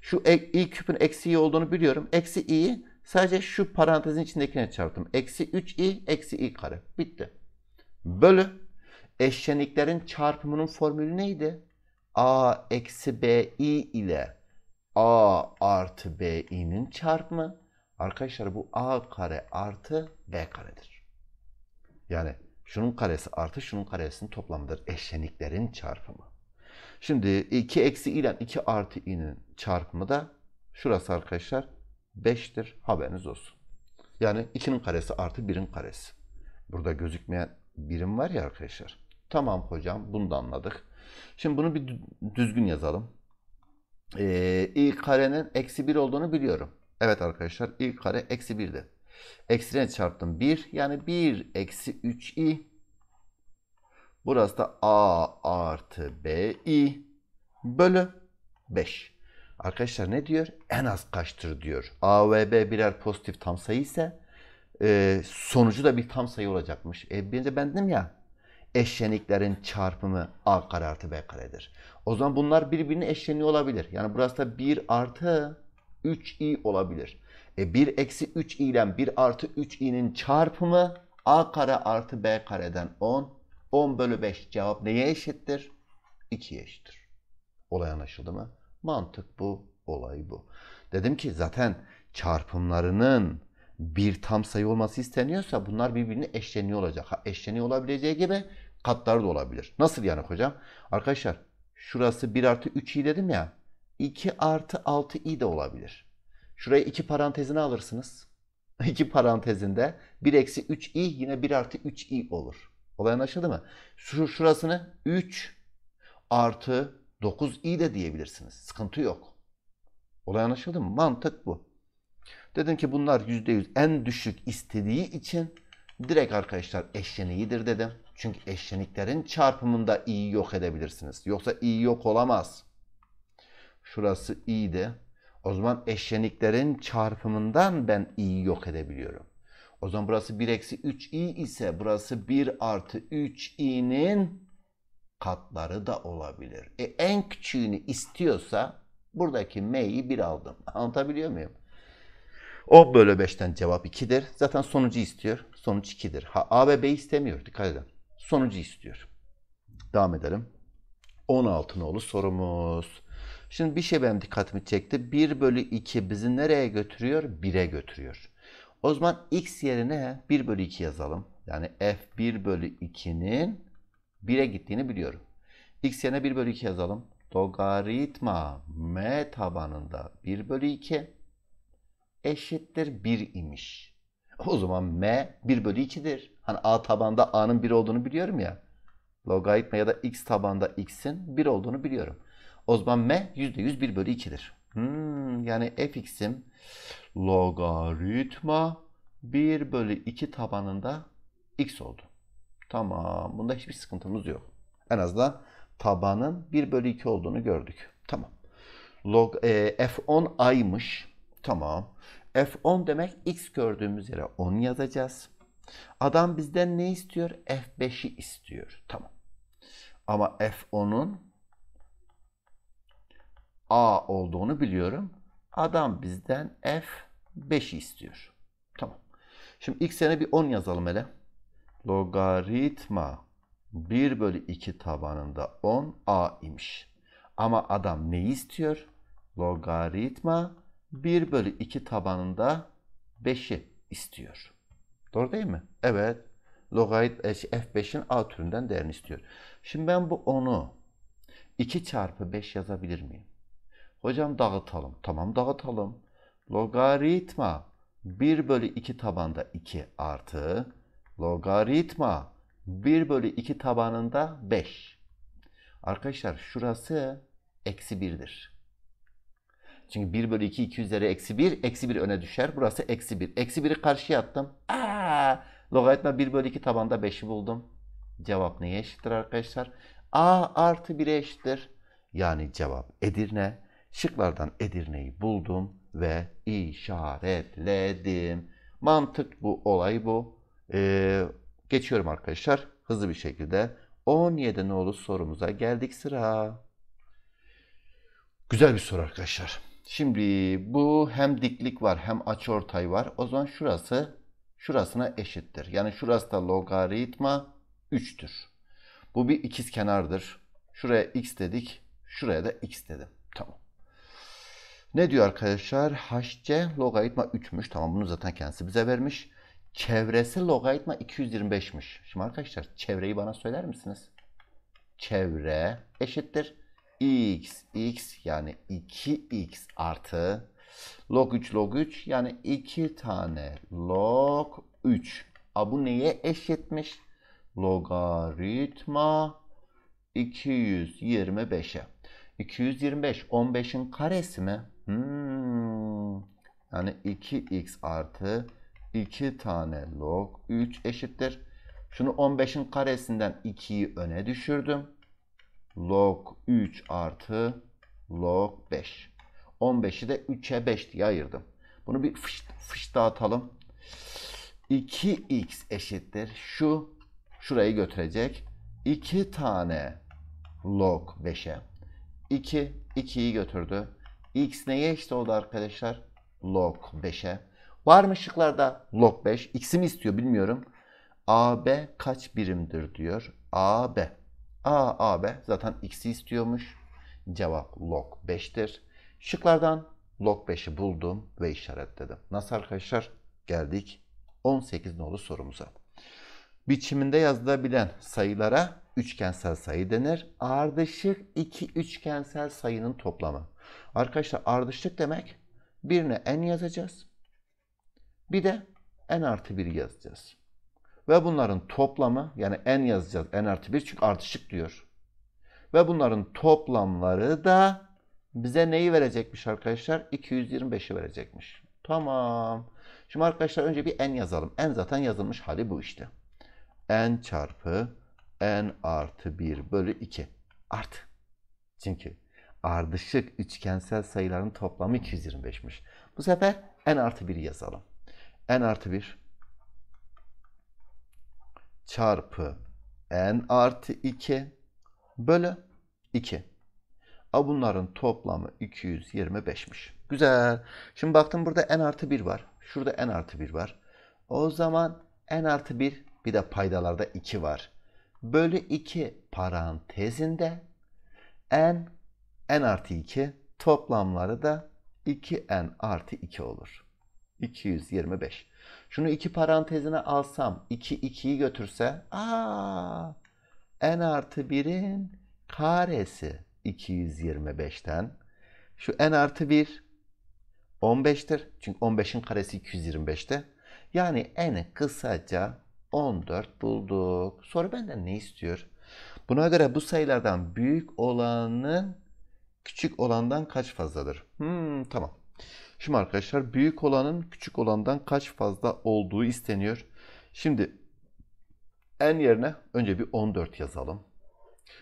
Şu e, i küpün eksi i olduğunu biliyorum. Eksi i'yi Sadece şu parantezin içindekine çarptım. Eksi 3i eksi i kare. Bitti. Bölü eşleniklerin çarpımının formülü neydi? a eksi bi ile a artı bi'nin i'nin çarpımı. Arkadaşlar bu a kare artı b karedir. Yani şunun karesi artı şunun karesinin toplamıdır. Eşleniklerin çarpımı. Şimdi 2 eksi i ile 2 artı i'nin çarpımı da şurası arkadaşlar 5'tir. Haberiniz olsun. Yani 2'nin karesi artı 1'in karesi. Burada gözükmeyen birim var ya arkadaşlar. Tamam hocam bunu da anladık. Şimdi bunu bir düzgün yazalım. Ee, i karenin eksi 1 olduğunu biliyorum. Evet arkadaşlar i kare eksi 1'di. Eksine çarptım 1. Yani 1 eksi 3i. Burası da a artı bi bölü 5. Arkadaşlar ne diyor? En az kaçtır diyor. A ve B birer pozitif tam sayı ise e, sonucu da bir tam sayı olacakmış. E, bence ben dedim ya eşleniklerin çarpımı A kare artı B karedir. O zaman bunlar birbirini eşleniyor olabilir. Yani burası da 1 artı 3i olabilir. E 1 eksi 3i ile 1 artı 3i'nin çarpımı a kare artı b kareden 10. 10 bölü 5 cevap neye eşittir? 2'ye eşittir. Olay anlaşıldı mı? Mantık bu, olay bu. Dedim ki zaten çarpımlarının bir tam sayı olması isteniyorsa bunlar birbirine eşleniyor olacak. Ha, eşleniyor olabileceği gibi katlar da olabilir. Nasıl yani hocam? Arkadaşlar şurası 1 artı 3i dedim ya. 2 artı 6i de olabilir. Şurayı iki parantezine alırsınız. [laughs] İki parantezinde 1 eksi 3i yine 1 artı 3i olur. Olay anlaşıldı mı? Şu, şurasını 3 artı 9 i de diyebilirsiniz. Sıkıntı yok. Olay anlaşıldı mı? Mantık bu. Dedim ki bunlar %100 en düşük istediği için direkt arkadaşlar eşleniğidir dedim. Çünkü eşleniklerin çarpımında i'yi yok edebilirsiniz. Yoksa i yok olamaz. Şurası i'di. O zaman eşleniklerin çarpımından ben i'yi yok edebiliyorum. O zaman burası 1 eksi 3i ise burası 1 artı 3i'nin katları da olabilir. E, en küçüğünü istiyorsa buradaki m'yi 1 aldım. [laughs] Anlatabiliyor muyum? 10 bölü 5'ten cevap 2'dir. Zaten sonucu istiyor. Sonuç 2'dir. Ha, A ve B istemiyor. Dikkat edin. Sonucu istiyor. Devam edelim. 16 nolu sorumuz. Şimdi bir şey benim dikkatimi çekti. 1 bölü 2 bizi nereye götürüyor? 1'e götürüyor. O zaman x yerine 1 bölü 2 yazalım. Yani f 1 bölü 2'nin 1'e gittiğini biliyorum. X yerine 1 bölü 2 yazalım. Logaritma m tabanında 1 bölü 2 eşittir 1 imiş. O zaman m 1 bölü 2'dir. Hani a tabanda a'nın 1 olduğunu biliyorum ya. Logaritma ya da x tabanda x'in 1 olduğunu biliyorum. O zaman m %100 1 bölü 2'dir. Hmm, yani fx'im logaritma 1 bölü 2 tabanında x oldu. Tamam. Bunda hiçbir sıkıntımız yok. En azından tabanın 1 bölü 2 olduğunu gördük. Tamam. Log e, F10 aymış. Tamam. F10 demek x gördüğümüz yere 10 yazacağız. Adam bizden ne istiyor? F5'i istiyor. Tamam. Ama F10'un A olduğunu biliyorum. Adam bizden F5'i istiyor. Tamam. Şimdi x'e sene bir 10 yazalım hele logaritma 1 bölü 2 tabanında 10 a imiş. Ama adam ne istiyor? Logaritma 1 bölü 2 tabanında 5'i istiyor. Doğru değil mi? Evet. Logarit e, şey, f5'in a türünden değerini istiyor. Şimdi ben bu 10'u 2 çarpı 5 yazabilir miyim? Hocam dağıtalım. Tamam dağıtalım. Logaritma 1 bölü 2 tabanda 2 artı logaritma 1 bölü 2 tabanında 5. Arkadaşlar şurası eksi 1'dir. Çünkü 1 bölü 2 2 üzeri eksi 1. Eksi 1 öne düşer. Burası eksi 1. Eksi 1'i karşıya attım. Aa, logaritma 1 bölü 2 tabanda 5'i buldum. Cevap neye eşittir arkadaşlar? A artı 1'e eşittir. Yani cevap Edirne. Şıklardan Edirne'yi buldum ve işaretledim. Mantık bu, olay bu. Ee, geçiyorum arkadaşlar hızlı bir şekilde. 17 nolu sorumuza geldik sıra. Güzel bir soru arkadaşlar. Şimdi bu hem diklik var hem açıortay var. O zaman şurası şurasına eşittir. Yani şurası da logaritma 3'tür. Bu bir ikiz kenardır. Şuraya x dedik. Şuraya da x dedim. Tamam. Ne diyor arkadaşlar? hc logaritma 3'müş. Tamam bunu zaten kendisi bize vermiş. Çevresi logaritma 225'miş. Şimdi arkadaşlar çevreyi bana söyler misiniz? Çevre eşittir x x yani 2x artı log 3 log 3 yani 2 tane log 3. A bu neye eşitmiş? Logaritma 225'e. 225 15'in karesi mi? Hmm. Yani 2x artı 2 tane log 3 eşittir. Şunu 15'in karesinden 2'yi öne düşürdüm. Log 3 artı log 5. 15'i de 3'e 5 diye ayırdım. Bunu bir fışt, fışt dağıtalım. 2x eşittir. Şu şurayı götürecek. 2 tane log 5'e. 2, 2'yi götürdü. x neye eşit oldu arkadaşlar? Log 5'e. Var mı şıklarda? Log 5. X'i mi istiyor bilmiyorum. AB kaç birimdir diyor. AB. A, AB zaten X'i istiyormuş. Cevap log 5'tir. Şıklardan log 5'i buldum ve işaretledim. Nasıl arkadaşlar? Geldik 18 nolu sorumuza. Biçiminde yazılabilen sayılara üçgensel sayı denir. Ardışık iki üçgensel sayının toplamı. Arkadaşlar ardışık demek birine n yazacağız. Bir de n artı 1 yazacağız. Ve bunların toplamı yani n yazacağız n artı 1 çünkü artışık diyor. Ve bunların toplamları da bize neyi verecekmiş arkadaşlar? 225'i verecekmiş. Tamam. Şimdi arkadaşlar önce bir n yazalım. n zaten yazılmış hali bu işte. n çarpı n artı 1 bölü 2 artı. Çünkü ardışık üçgensel sayıların toplamı 225'miş. Bu sefer n artı 1 yazalım n artı 1 çarpı n artı 2 bölü 2. A bunların toplamı 225'miş. Güzel. Şimdi baktım burada n artı 1 var. Şurada n artı 1 var. O zaman n artı 1 bir de paydalarda 2 var. Bölü 2 parantezinde n n artı 2 toplamları da 2n artı 2 olur. 225. Şunu iki parantezine alsam 2 2'yi götürse aa n artı 1'in karesi 225'ten. Şu n artı 1 15'tir. Çünkü 15'in karesi 225'te. Yani n kısaca 14 bulduk. Soru benden ne istiyor? Buna göre bu sayılardan büyük olanın küçük olandan kaç fazladır? Hmm, tamam. Şimdi arkadaşlar büyük olanın küçük olandan kaç fazla olduğu isteniyor. Şimdi n yerine önce bir 14 yazalım.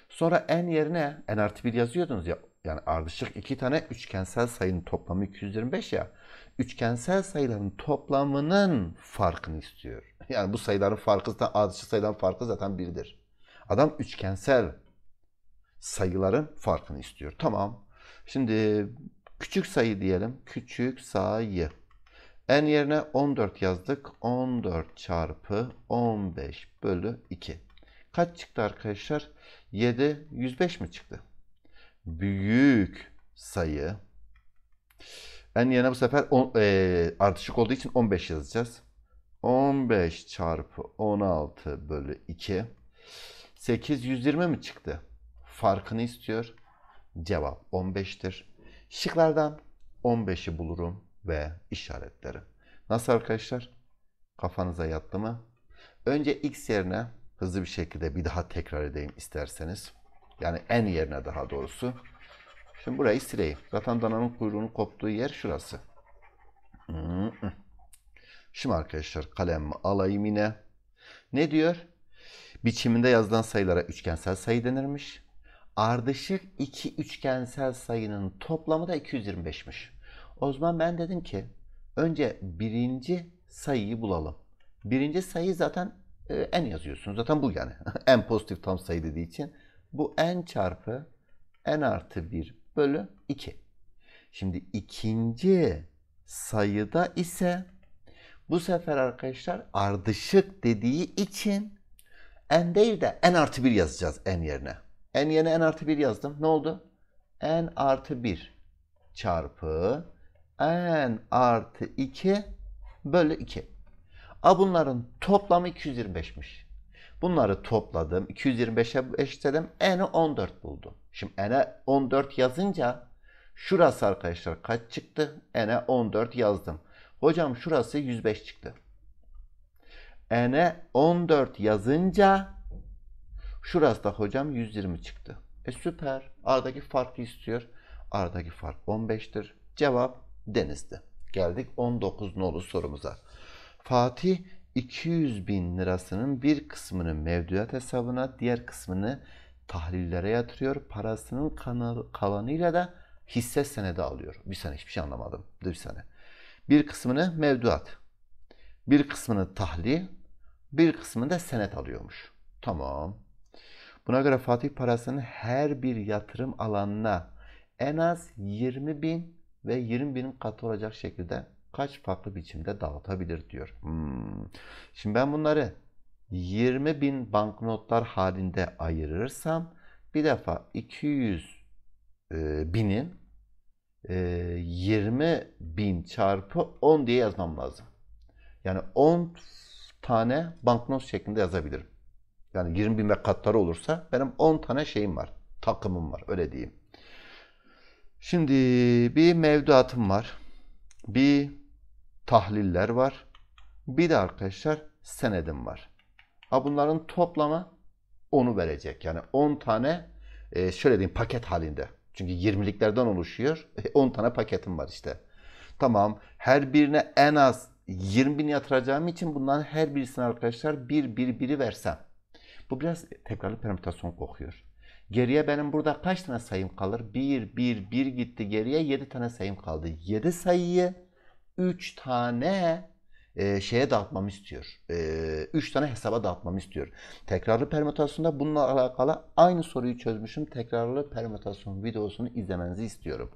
Sonra n yerine n artı 1 yazıyordunuz ya. Yani ardışık iki tane üçgensel sayının toplamı 225 ya. Üçgensel sayıların toplamının farkını istiyor. [laughs] Yani bu sayıların farkı, ardışık sayıların farkı zaten birdir. Adam üçgensel sayıların farkını istiyor. Tamam. Şimdi Küçük sayı diyelim. Küçük sayı. En yerine 14 yazdık. 14 çarpı 15 bölü 2. Kaç çıktı arkadaşlar? 7, 105 mi çıktı? Büyük sayı. En yerine bu sefer on, e, artışık olduğu için 15 yazacağız. 15 çarpı 16 bölü 2. 8, 120 mi çıktı? Farkını istiyor. Cevap 15'tir. Şıklardan 15'i bulurum ve işaretlerim. Nasıl arkadaşlar? Kafanıza yattı mı? Önce x yerine hızlı bir şekilde bir daha tekrar edeyim isterseniz. Yani n yerine daha doğrusu. Şimdi burayı sileyim. Zaten dananın kuyruğunun koptuğu yer şurası. Şimdi arkadaşlar kalemimi alayım yine. Ne diyor? Biçiminde yazılan sayılara üçgensel sayı denirmiş ardışık iki üçgensel sayının toplamı da 225'miş. O zaman ben dedim ki önce birinci sayıyı bulalım. Birinci sayı zaten e, n yazıyorsunuz. Zaten bu yani. [laughs] n pozitif tam sayı dediği için. Bu n çarpı n artı 1 bölü 2. Şimdi ikinci sayıda ise bu sefer arkadaşlar ardışık dediği için n değil de n artı 1 yazacağız n yerine n yerine n artı 1 yazdım. Ne oldu? n artı 1 çarpı n artı 2 bölü 2. A bunların toplamı 225'miş. Bunları topladım. 225'e eşitledim. N'i 14 buldum. Şimdi n'e 14 yazınca şurası arkadaşlar kaç çıktı? N'e 14 yazdım. Hocam şurası 105 çıktı. N'e 14 yazınca Şurası da hocam 120 çıktı. E süper. Aradaki farkı istiyor. Aradaki fark 15'tir. Cevap denizdi. Geldik 19 nolu sorumuza. Fatih 200 bin lirasının bir kısmını mevduat hesabına diğer kısmını tahlillere yatırıyor. Parasının kalanıyla da hisse senedi alıyor. Bir sene hiçbir şey anlamadım. Dur bir sene. Bir kısmını mevduat. Bir kısmını tahlil. Bir kısmını da senet alıyormuş. Tamam. Buna göre Fatih parasının her bir yatırım alanına en az 20 bin ve 20 binin katı olacak şekilde kaç farklı biçimde dağıtabilir diyor. Hmm. Şimdi ben bunları 20 bin banknotlar halinde ayırırsam bir defa 200 e, binin e, 20 bin çarpı 10 diye yazmam lazım. Yani 10 tane banknot şeklinde yazabilirim. Yani 20 bin ve katları olursa benim 10 tane şeyim var. Takımım var öyle diyeyim. Şimdi bir mevduatım var. Bir tahliller var. Bir de arkadaşlar senedim var. Ha bunların toplamı onu verecek. Yani 10 tane e, şöyle diyeyim paket halinde. Çünkü 20'liklerden oluşuyor. 10 e, tane paketim var işte. Tamam her birine en az 20 bin yatıracağım için bunların her birisine arkadaşlar bir bir biri versem. Bu biraz tekrarlı permütasyon kokuyor. Geriye benim burada kaç tane sayım kalır? 1, 1, 1 gitti geriye 7 tane sayım kaldı. 7 sayıyı 3 tane e, şeye dağıtmamı istiyor. 3 e, üç tane hesaba dağıtmamı istiyor. Tekrarlı permütasyonda bununla alakalı aynı soruyu çözmüşüm. Tekrarlı permütasyon videosunu izlemenizi istiyorum.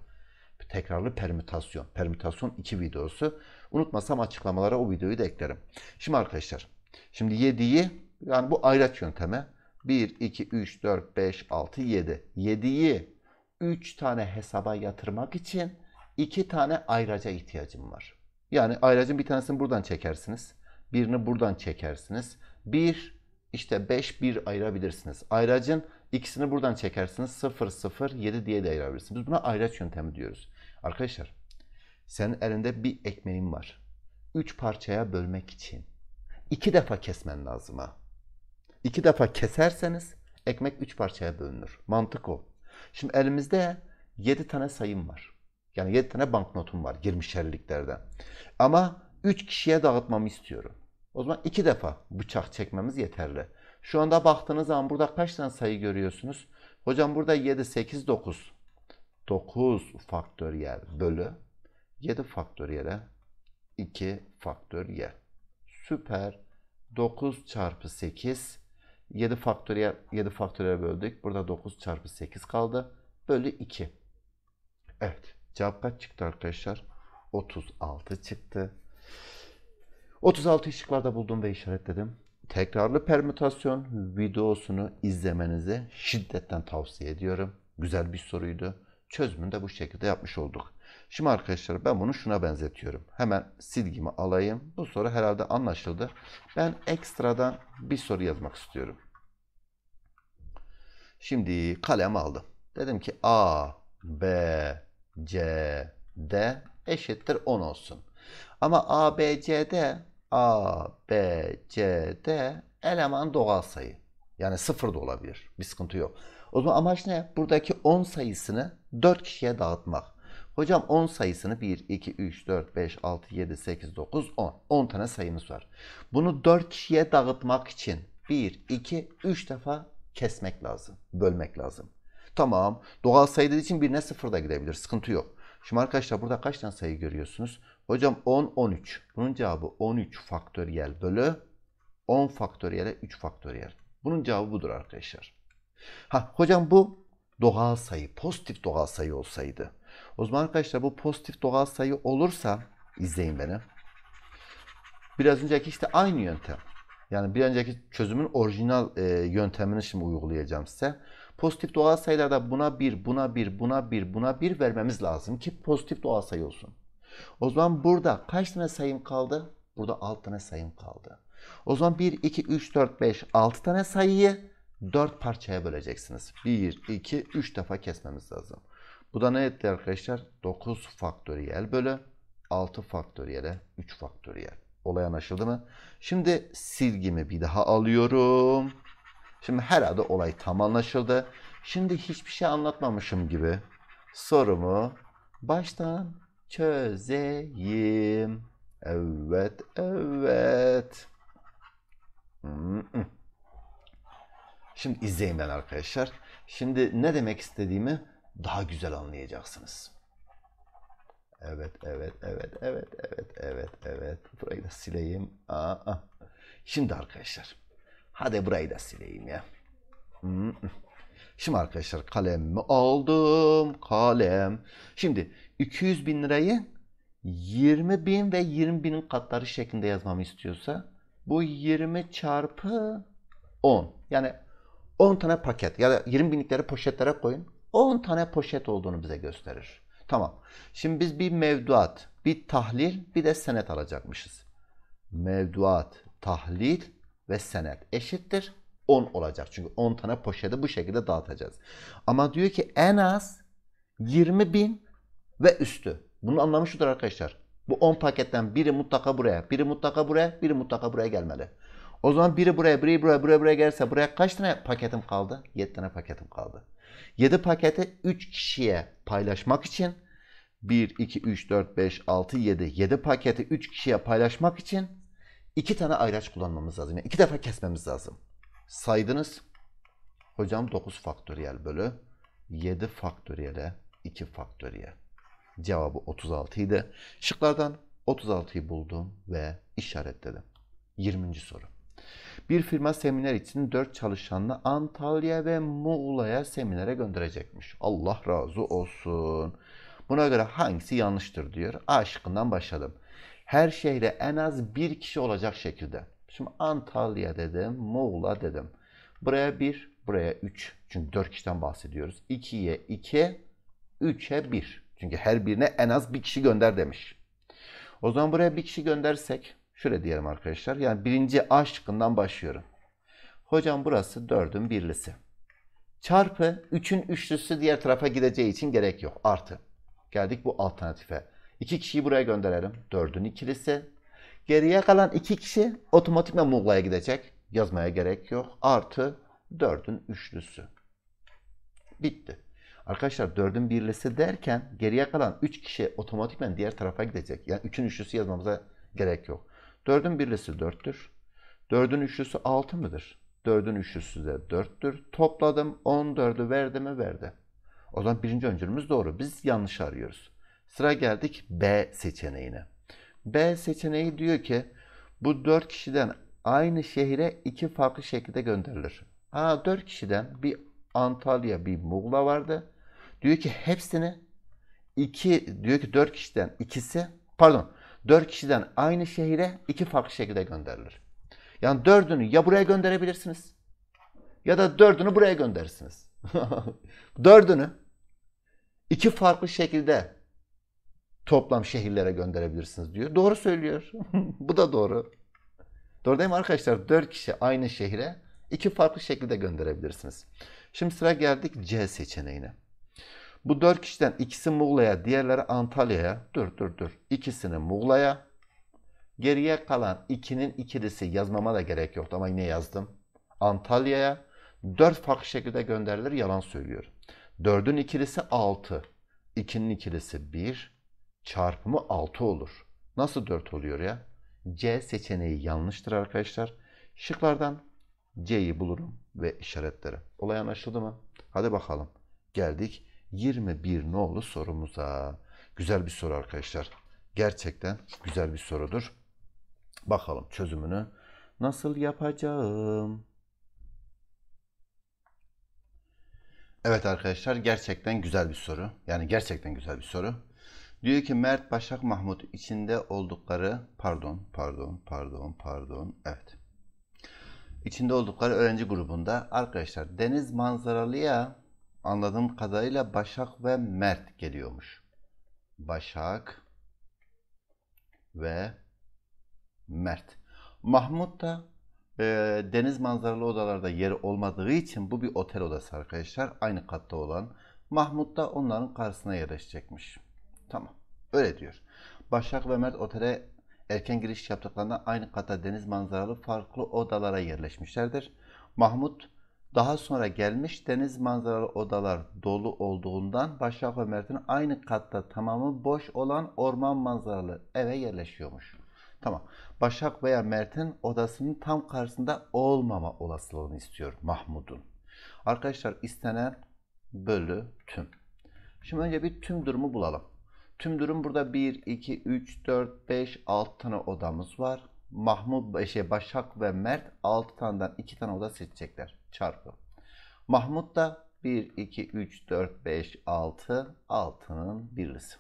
Tekrarlı permütasyon. Permütasyon 2 videosu. Unutmasam açıklamalara o videoyu da eklerim. Şimdi arkadaşlar. Şimdi 7'yi yani bu ayraç yöntemi. 1, 2, 3, 4, 5, 6, 7. 7'yi 3 tane hesaba yatırmak için 2 tane ayraca ihtiyacım var. Yani ayracın bir tanesini buradan çekersiniz. Birini buradan çekersiniz. 1, işte 5, 1 ayırabilirsiniz. Ayracın ikisini buradan çekersiniz. 0, 0, 7 diye de ayırabilirsiniz. Biz buna ayraç yöntemi diyoruz. Arkadaşlar senin elinde bir ekmeğin var. 3 parçaya bölmek için. 2 defa kesmen lazım ha iki defa keserseniz ekmek üç parçaya bölünür. Mantık o. Şimdi elimizde yedi tane sayım var. Yani yedi tane banknotum var 20'şerliklerden. Ama üç kişiye dağıtmamı istiyorum. O zaman iki defa bıçak çekmemiz yeterli. Şu anda baktığınız zaman burada kaç tane sayı görüyorsunuz? Hocam burada 7, 8, 9. 9 faktöriyel bölü 7 faktöriyele 2 faktöriyel. Süper. 9 çarpı 8 7 faktöriye 7 faktöriye böldük. Burada 9 çarpı 8 kaldı. Bölü 2. Evet. Cevap kaç çıktı arkadaşlar? 36 çıktı. 36 şıklarda buldum ve işaretledim. Tekrarlı permütasyon videosunu izlemenizi şiddetten tavsiye ediyorum. Güzel bir soruydu. Çözümünü de bu şekilde yapmış olduk. Şimdi arkadaşlar ben bunu şuna benzetiyorum. Hemen silgimi alayım. Bu soru herhalde anlaşıldı. Ben ekstradan bir soru yazmak istiyorum. Şimdi kalem aldım. Dedim ki A, B, C, D eşittir 10 olsun. Ama A, B, C, D, A, B, C, D eleman doğal sayı. Yani sıfır da olabilir. Bir sıkıntı yok. O zaman amaç ne? Buradaki 10 sayısını 4 kişiye dağıtmak. Hocam 10 sayısını 1, 2, 3, 4, 5, 6, 7, 8, 9, 10. 10 tane sayımız var. Bunu 4 kişiye dağıtmak için 1, 2, 3 defa kesmek lazım, bölmek lazım. Tamam, doğal sayı dediği için birine sıfır da gidebilir, sıkıntı yok. Şimdi arkadaşlar burada kaç tane sayı görüyorsunuz? Hocam 10, 13. Bunun cevabı 13 faktöriyel bölü 10 faktöriyele 3 faktöriyel. Bunun cevabı budur arkadaşlar. Ha hocam bu doğal sayı, pozitif doğal sayı olsaydı. O zaman arkadaşlar bu pozitif doğal sayı olursa izleyin beni. Biraz önceki işte aynı yöntem. Yani bir önceki çözümün orijinal e, yöntemini şimdi uygulayacağım size. Pozitif doğal sayılarda buna bir, buna bir, buna bir, buna bir vermemiz lazım ki pozitif doğal sayı olsun. O zaman burada kaç tane sayım kaldı? Burada 6 tane sayım kaldı. O zaman 1, 2, 3, 4, 5, 6 tane sayıyı 4 parçaya böleceksiniz. 1, 2, 3 defa kesmemiz lazım. Bu da ne etti arkadaşlar? 9 faktöriyel bölü 6 faktöriyel, 3 faktöriyel. Olay anlaşıldı mı? Şimdi silgimi bir daha alıyorum. Şimdi herhalde olay tam anlaşıldı. Şimdi hiçbir şey anlatmamışım gibi sorumu baştan çözeyim. Evet, evet. Şimdi izleyin ben arkadaşlar. Şimdi ne demek istediğimi daha güzel anlayacaksınız evet, evet, evet, evet, evet, evet, evet. Burayı da sileyim. Aa, ah. Şimdi arkadaşlar. Hadi burayı da sileyim ya. Hmm. Şimdi arkadaşlar kalemimi aldım. Kalem. Şimdi 200 bin lirayı 20 bin ve 20 binin katları şeklinde yazmamı istiyorsa bu 20 çarpı 10. Yani 10 tane paket ya da 20 binlikleri poşetlere koyun. 10 tane poşet olduğunu bize gösterir. Tamam. Şimdi biz bir mevduat, bir tahlil, bir de senet alacakmışız. Mevduat, tahlil ve senet eşittir 10 olacak. Çünkü 10 tane poşeti bu şekilde dağıtacağız. Ama diyor ki en az 20 bin ve üstü. Bunu anlamıştır arkadaşlar. Bu 10 paketten biri mutlaka buraya, biri mutlaka buraya, biri mutlaka buraya gelmeli. O zaman biri buraya, biri buraya, buraya, buraya gelirse buraya kaç tane paketim kaldı? 7 tane paketim kaldı. 7 paketi 3 kişiye paylaşmak için 1, 2, 3, 4, 5, 6, 7. 7 paketi 3 kişiye paylaşmak için 2 tane ayraç kullanmamız lazım. Yani 2 defa kesmemiz lazım. Saydınız. Hocam 9 faktöriyel bölü 7 faktöriyele 2 faktöriyel. Cevabı 36 idi. Şıklardan 36'yı buldum ve işaretledim. 20. soru. Bir firma seminer için 4 çalışanını Antalya ve Muğla'ya seminere gönderecekmiş. Allah razı olsun. Buna göre hangisi yanlıştır diyor. Aşkından başladım. Her şehre en az bir kişi olacak şekilde. Şimdi Antalya dedim, Muğla dedim. Buraya bir, buraya üç. Çünkü dört kişiden bahsediyoruz. İkiye iki, üçe bir. Çünkü her birine en az bir kişi gönder demiş. O zaman buraya bir kişi göndersek Şöyle diyelim arkadaşlar. Yani birinci A şıkkından başlıyorum. Hocam burası 4'ün birlisi. Çarpı 3'ün üçlüsü diğer tarafa gideceği için gerek yok. Artı. Geldik bu alternatife. 2 kişiyi buraya gönderelim. 4'ün ikilisi. Geriye kalan 2 kişi otomatikman Muğla'ya gidecek. Yazmaya gerek yok. Artı 4'ün üçlüsü. Bitti. Arkadaşlar 4'ün birlisi derken geriye kalan 3 kişi otomatikman diğer tarafa gidecek. Yani 3'ün üçlüsü yazmamıza gerek yok. 4'ün birlisi 4'tür. 4'ün üçlüsü 6 mıdır? 4'ün üçlüsü de 4'tür. Topladım 14'ü verdi mi? Verdi. O zaman birinci öncülümüz doğru. Biz yanlış arıyoruz. Sıra geldik B seçeneğine. B seçeneği diyor ki bu 4 kişiden aynı şehire iki farklı şekilde gönderilir. Ha 4 kişiden bir Antalya bir Muğla vardı. Diyor ki hepsini iki diyor ki 4 kişiden ikisi pardon Dört kişiden aynı şehire iki farklı şekilde gönderilir. Yani dördünü ya buraya gönderebilirsiniz ya da dördünü buraya gönderirsiniz. [laughs] dördünü iki farklı şekilde toplam şehirlere gönderebilirsiniz diyor. Doğru söylüyor. [laughs] Bu da doğru. Doğru değil mi arkadaşlar? Dört kişi aynı şehire iki farklı şekilde gönderebilirsiniz. Şimdi sıra geldik C seçeneğine. Bu dört kişiden ikisi Muğla'ya, diğerleri Antalya'ya. Dur dur dur. İkisini Muğla'ya. Geriye kalan ikinin ikilisi yazmama da gerek yoktu ama yine yazdım. Antalya'ya. Dört farklı şekilde gönderilir. Yalan söylüyorum. Dördün ikilisi 6. İkinin ikilisi 1. Çarpımı 6 olur. Nasıl dört oluyor ya? C seçeneği yanlıştır arkadaşlar. Şıklardan C'yi bulurum ve işaretlerim. Olay anlaşıldı mı? Hadi bakalım. Geldik 21 nolu sorumuza. Güzel bir soru arkadaşlar. Gerçekten güzel bir sorudur. Bakalım çözümünü nasıl yapacağım? Evet arkadaşlar gerçekten güzel bir soru. Yani gerçekten güzel bir soru. Diyor ki Mert Başak Mahmut içinde oldukları pardon pardon pardon pardon evet. İçinde oldukları öğrenci grubunda arkadaşlar deniz manzaralı ya anladığım kadarıyla Başak ve Mert geliyormuş. Başak ve Mert. Mahmut da e, deniz manzaralı odalarda yeri olmadığı için bu bir otel odası arkadaşlar. Aynı katta olan. Mahmut da onların karşısına yerleşecekmiş. Tamam. Öyle diyor. Başak ve Mert otele erken giriş yaptıklarında aynı kata deniz manzaralı farklı odalara yerleşmişlerdir. Mahmut daha sonra gelmiş deniz manzaralı odalar dolu olduğundan Başak ve Mert'in aynı katta tamamı boş olan orman manzaralı eve yerleşiyormuş. Tamam. Başak veya Mert'in odasının tam karşısında olmama olasılığını istiyor Mahmud'un. Arkadaşlar istenen bölü tüm. Şimdi önce bir tüm durumu bulalım. Tüm durum burada 1, 2, 3, 4, 5, 6 tane odamız var. Mahmud, şey, Başak ve Mert 6 taneden 2 tane oda seçecekler çarpı. Mahmut da 1, 2, 3, 4, 5, 6, 6'nın birisi.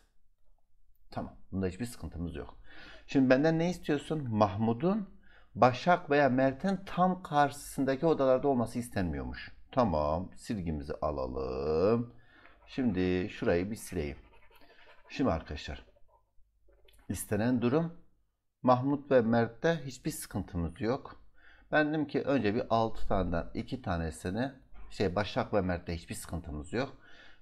Tamam. Bunda hiçbir sıkıntımız yok. Şimdi benden ne istiyorsun? Mahmut'un Başak veya Mert'in tam karşısındaki odalarda olması istenmiyormuş. Tamam. Silgimizi alalım. Şimdi şurayı bir sileyim. Şimdi arkadaşlar. istenen durum Mahmut ve Mert'te hiçbir sıkıntımız yok. Ben dedim ki önce bir 6 taneden 2 tanesini şey Başak ve Mert'te hiçbir sıkıntımız yok.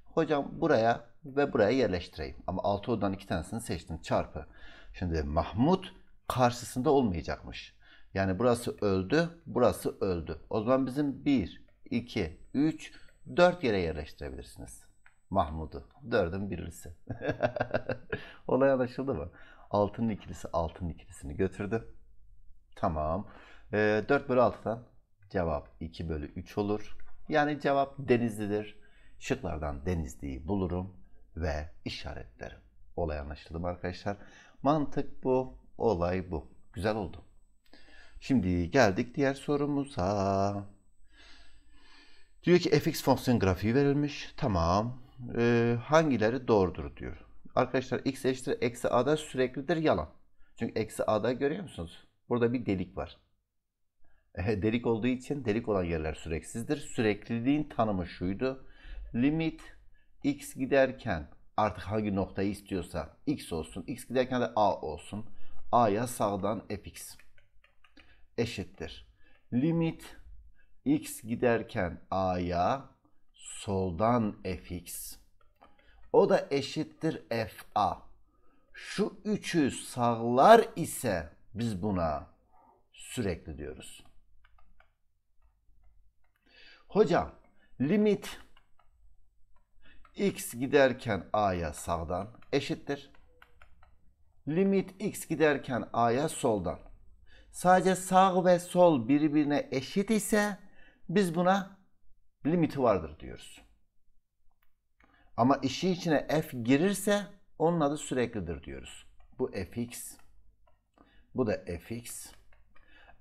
Hocam buraya ve buraya yerleştireyim. Ama 6 odadan 2 tanesini seçtim çarpı. Şimdi Mahmut karşısında olmayacakmış. Yani burası öldü, burası öldü. O zaman bizim 1, 2, 3, 4 yere yerleştirebilirsiniz. Mahmud'u. Dördün birisi. [laughs] Olay anlaşıldı mı? Altın ikilisi altın ikilisini götürdü. Tamam. E, ee, 4 bölü 6'dan cevap 2 bölü 3 olur. Yani cevap Denizli'dir. Şıklardan Denizli'yi bulurum ve işaretlerim. Olay anlaşıldı mı arkadaşlar? Mantık bu, olay bu. Güzel oldu. Şimdi geldik diğer sorumuza. Diyor ki fx fonksiyon grafiği verilmiş. Tamam. Ee, hangileri doğrudur diyor. Arkadaşlar x eşittir eksi a'da süreklidir yalan. Çünkü eksi a'da görüyor musunuz? Burada bir delik var delik olduğu için delik olan yerler süreksizdir. Sürekliliğin tanımı şuydu. Limit x giderken artık hangi noktayı istiyorsa x olsun. x giderken de a olsun. a'ya sağdan fx eşittir. Limit x giderken a'ya soldan fx. O da eşittir fa. Şu üçü sağlar ise biz buna sürekli diyoruz. Hocam limit x giderken a'ya sağdan eşittir. Limit x giderken a'ya soldan. Sadece sağ ve sol birbirine eşit ise biz buna limiti vardır diyoruz. Ama işin içine f girirse onun adı süreklidir diyoruz. Bu fx. Bu da fx.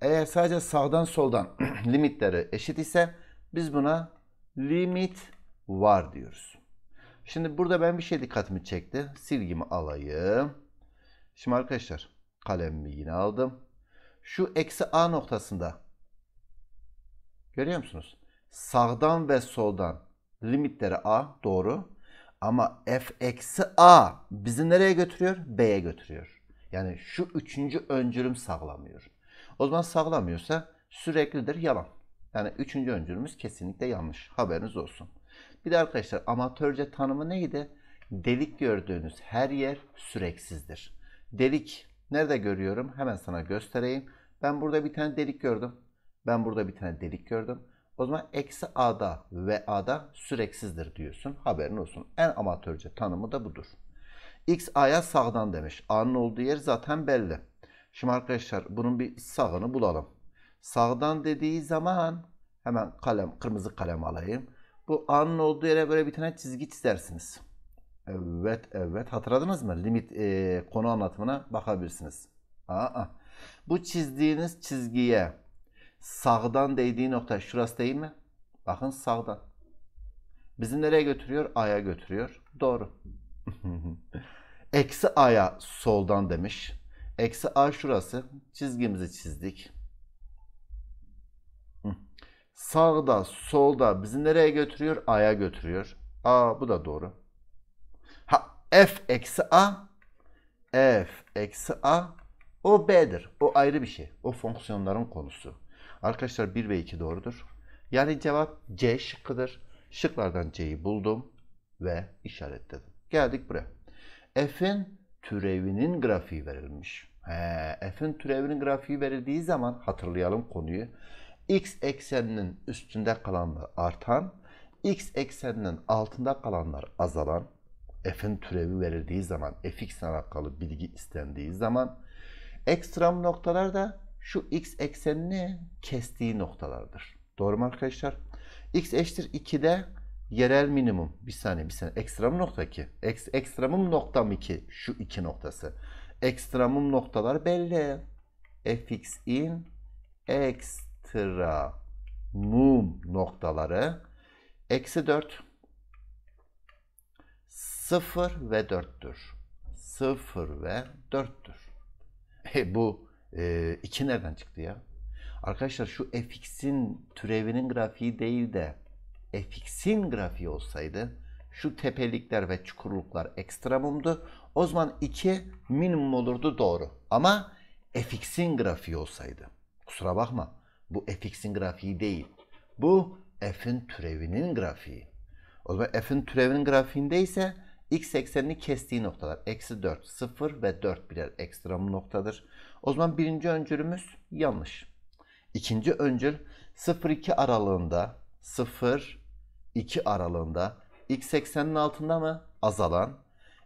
Eğer sadece sağdan soldan [clears throat] limitleri eşit ise biz buna limit var diyoruz. Şimdi burada ben bir şey dikkatimi çekti. Silgimi alayım. Şimdi arkadaşlar kalemimi yine aldım. Şu eksi A noktasında görüyor musunuz? Sağdan ve soldan limitleri A doğru. Ama f eksi a bizi nereye götürüyor? B'ye götürüyor. Yani şu üçüncü öncülüm sağlamıyor. O zaman sağlamıyorsa süreklidir yalan. Yani üçüncü öncülümüz kesinlikle yanlış. Haberiniz olsun. Bir de arkadaşlar amatörce tanımı neydi? Delik gördüğünüz her yer süreksizdir. Delik nerede görüyorum? Hemen sana göstereyim. Ben burada bir tane delik gördüm. Ben burada bir tane delik gördüm. O zaman eksi a'da ve a'da süreksizdir diyorsun. Haberin olsun. En amatörce tanımı da budur. X a'ya sağdan demiş. A'nın olduğu yer zaten belli. Şimdi arkadaşlar bunun bir sağını bulalım. Sağdan dediği zaman hemen kalem, kırmızı kalem alayım. Bu A'nın olduğu yere böyle bir tane çizgi çizersiniz. Evet, evet. Hatırladınız mı? Limit e, konu anlatımına bakabilirsiniz. Aa, bu çizdiğiniz çizgiye sağdan değdiği nokta şurası değil mi? Bakın sağdan. Bizi nereye götürüyor? A'ya götürüyor. Doğru. [laughs] Eksi A'ya soldan demiş. Eksi A şurası. Çizgimizi çizdik. Sağda, solda bizi nereye götürüyor? A'ya götürüyor. A bu da doğru. Ha F eksi A F eksi A o B'dir. O ayrı bir şey. O fonksiyonların konusu. Arkadaşlar 1 ve 2 doğrudur. Yani cevap C şıkkıdır. Şıklardan C'yi buldum ve işaretledim. Geldik buraya. F'in türevinin grafiği verilmiş. He, F'in türevinin grafiği verildiği zaman hatırlayalım konuyu x ekseninin üstünde kalanlar artan, x ekseninin altında kalanlar azalan, f'in türevi verildiği zaman, fx ile alakalı bilgi istendiği zaman ekstrem noktalar da şu x eksenini kestiği noktalardır. Doğru mu arkadaşlar? x eşittir 2'de yerel minimum. Bir saniye bir saniye. Ekstremum nokta 2. ekstremum noktam 2. Şu 2 noktası. Ekstremum noktalar belli. fx in x hatıra mum noktaları eksi 4 0 ve 4'tür. 0 ve 4'tür. E bu 2 e, nereden çıktı ya? Arkadaşlar şu fx'in türevinin grafiği değil de fx'in grafiği olsaydı şu tepelikler ve çukurluklar ekstremumdu. O zaman 2 minimum olurdu doğru. Ama fx'in grafiği olsaydı. Kusura bakma. Bu fx'in grafiği değil. Bu f'in türevinin grafiği. O zaman f'in türevinin grafiğinde ise x eksenini kestiği noktalar. Eksi 4, 0 ve 4 birer ekstrem noktadır. O zaman birinci öncülümüz yanlış. İkinci öncül 0-2 aralığında 0-2 aralığında x eksenin altında mı? Azalan.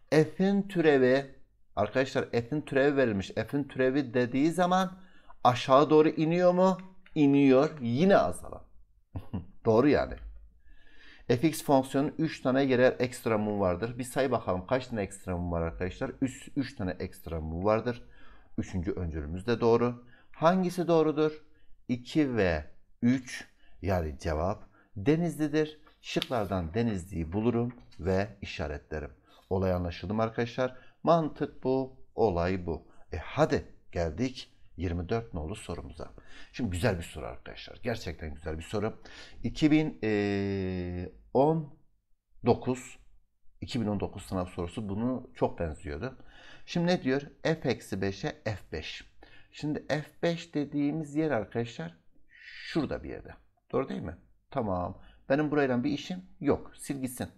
F'in türevi arkadaşlar f'in türevi verilmiş. F'in türevi dediği zaman aşağı doğru iniyor mu? iniyor yine azalan. [laughs] Doğru yani. fx fonksiyonun 3 tane yerel ekstremum vardır. Bir say bakalım kaç tane ekstremum var arkadaşlar. 3, tane ekstremum vardır. Üçüncü öncülümüz de doğru. Hangisi doğrudur? 2 ve 3 yani cevap Denizli'dir. Şıklardan Denizli'yi bulurum ve işaretlerim. Olay anlaşıldı mı arkadaşlar? Mantık bu, olay bu. E hadi geldik 24 nolu sorumuza. Şimdi güzel bir soru arkadaşlar. Gerçekten güzel bir soru. 2019 2019 sınav sorusu bunu çok benziyordu. Şimdi ne diyor? f-5'e f5. Şimdi f5 dediğimiz yer arkadaşlar şurada bir yerde. Doğru değil mi? Tamam. Benim burayla bir işim yok. Sil gitsin.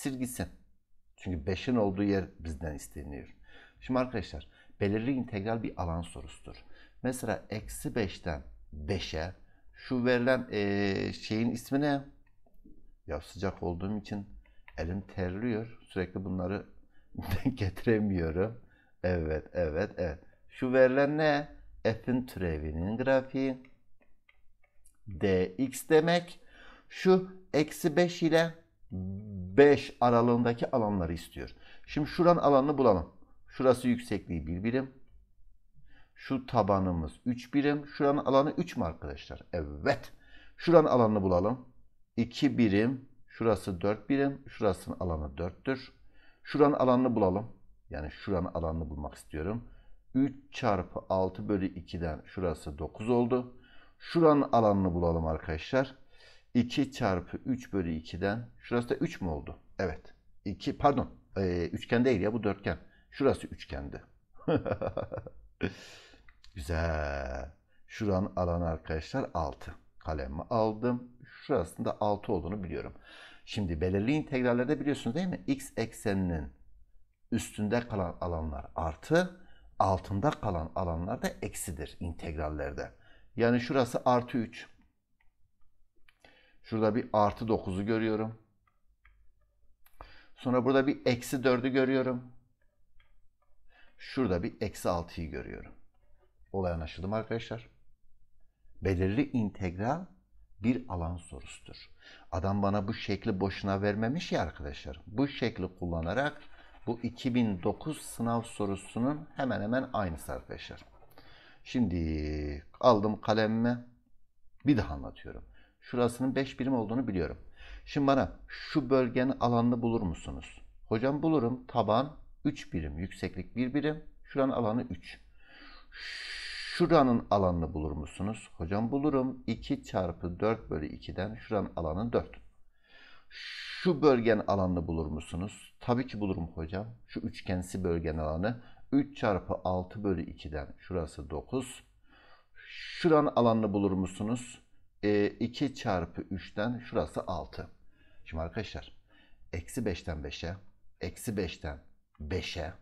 Sil gitsin. Çünkü 5'in olduğu yer bizden isteniyor. Şimdi arkadaşlar belirli integral bir alan sorusudur. Mesela eksi 5'ten 5'e şu verilen e, şeyin ismi ne? Ya sıcak olduğum için elim terliyor. Sürekli bunları [laughs] getiremiyorum. Evet, evet, evet. Şu verilen ne? F'in türevinin grafiği. dx demek. Şu eksi 5 ile 5 aralığındaki alanları istiyor. Şimdi şuranın alanını bulalım. Şurası yüksekliği bir birim. Şu tabanımız 3 birim. Şuranın alanı 3 mü arkadaşlar? Evet. Şuranın alanını bulalım. 2 birim. Şurası 4 birim. Şurasının alanı 4'tür. Şuranın alanını bulalım. Yani şuranın alanını bulmak istiyorum. 3 çarpı 6 bölü 2'den şurası 9 oldu. Şuranın alanını bulalım arkadaşlar. 2 çarpı 3 bölü 2'den şurası da 3 mü oldu? Evet. 2 pardon. E, üçgen değil ya bu dörtgen. Şurası üçgendi. [laughs] Güzel. Şuranın alanı arkadaşlar 6. Kalemimi aldım. Şurasında 6 olduğunu biliyorum. Şimdi belirli integrallerde biliyorsunuz değil mi? X ekseninin üstünde kalan alanlar artı, altında kalan alanlar da eksidir integrallerde. Yani şurası artı 3. Şurada bir artı 9'u görüyorum. Sonra burada bir eksi 4'ü görüyorum. Şurada bir eksi 6'yı görüyorum. Olay anlaşıldı arkadaşlar? Belirli integral bir alan sorusudur. Adam bana bu şekli boşuna vermemiş ya arkadaşlar. Bu şekli kullanarak bu 2009 sınav sorusunun hemen hemen aynısı arkadaşlar. Şimdi aldım kalemimi. Bir daha anlatıyorum. Şurasının 5 birim olduğunu biliyorum. Şimdi bana şu bölgenin alanını bulur musunuz? Hocam bulurum. Taban 3 birim. Yükseklik 1 birim. Şuranın alanı 3. Şuranın alanını bulur musunuz? Hocam bulurum. 2 çarpı 4 bölü 2'den şuranın alanı 4. Şu bölgenin alanını bulur musunuz? Tabii ki bulurum hocam. Şu üçgensi bölgenin alanı 3 çarpı 6 bölü 2'den şurası 9. Şuranın alanını bulur musunuz? E, 2 çarpı 3'ten şurası 6. Şimdi arkadaşlar eksi 5'ten 5'e eksi 5'ten 5'e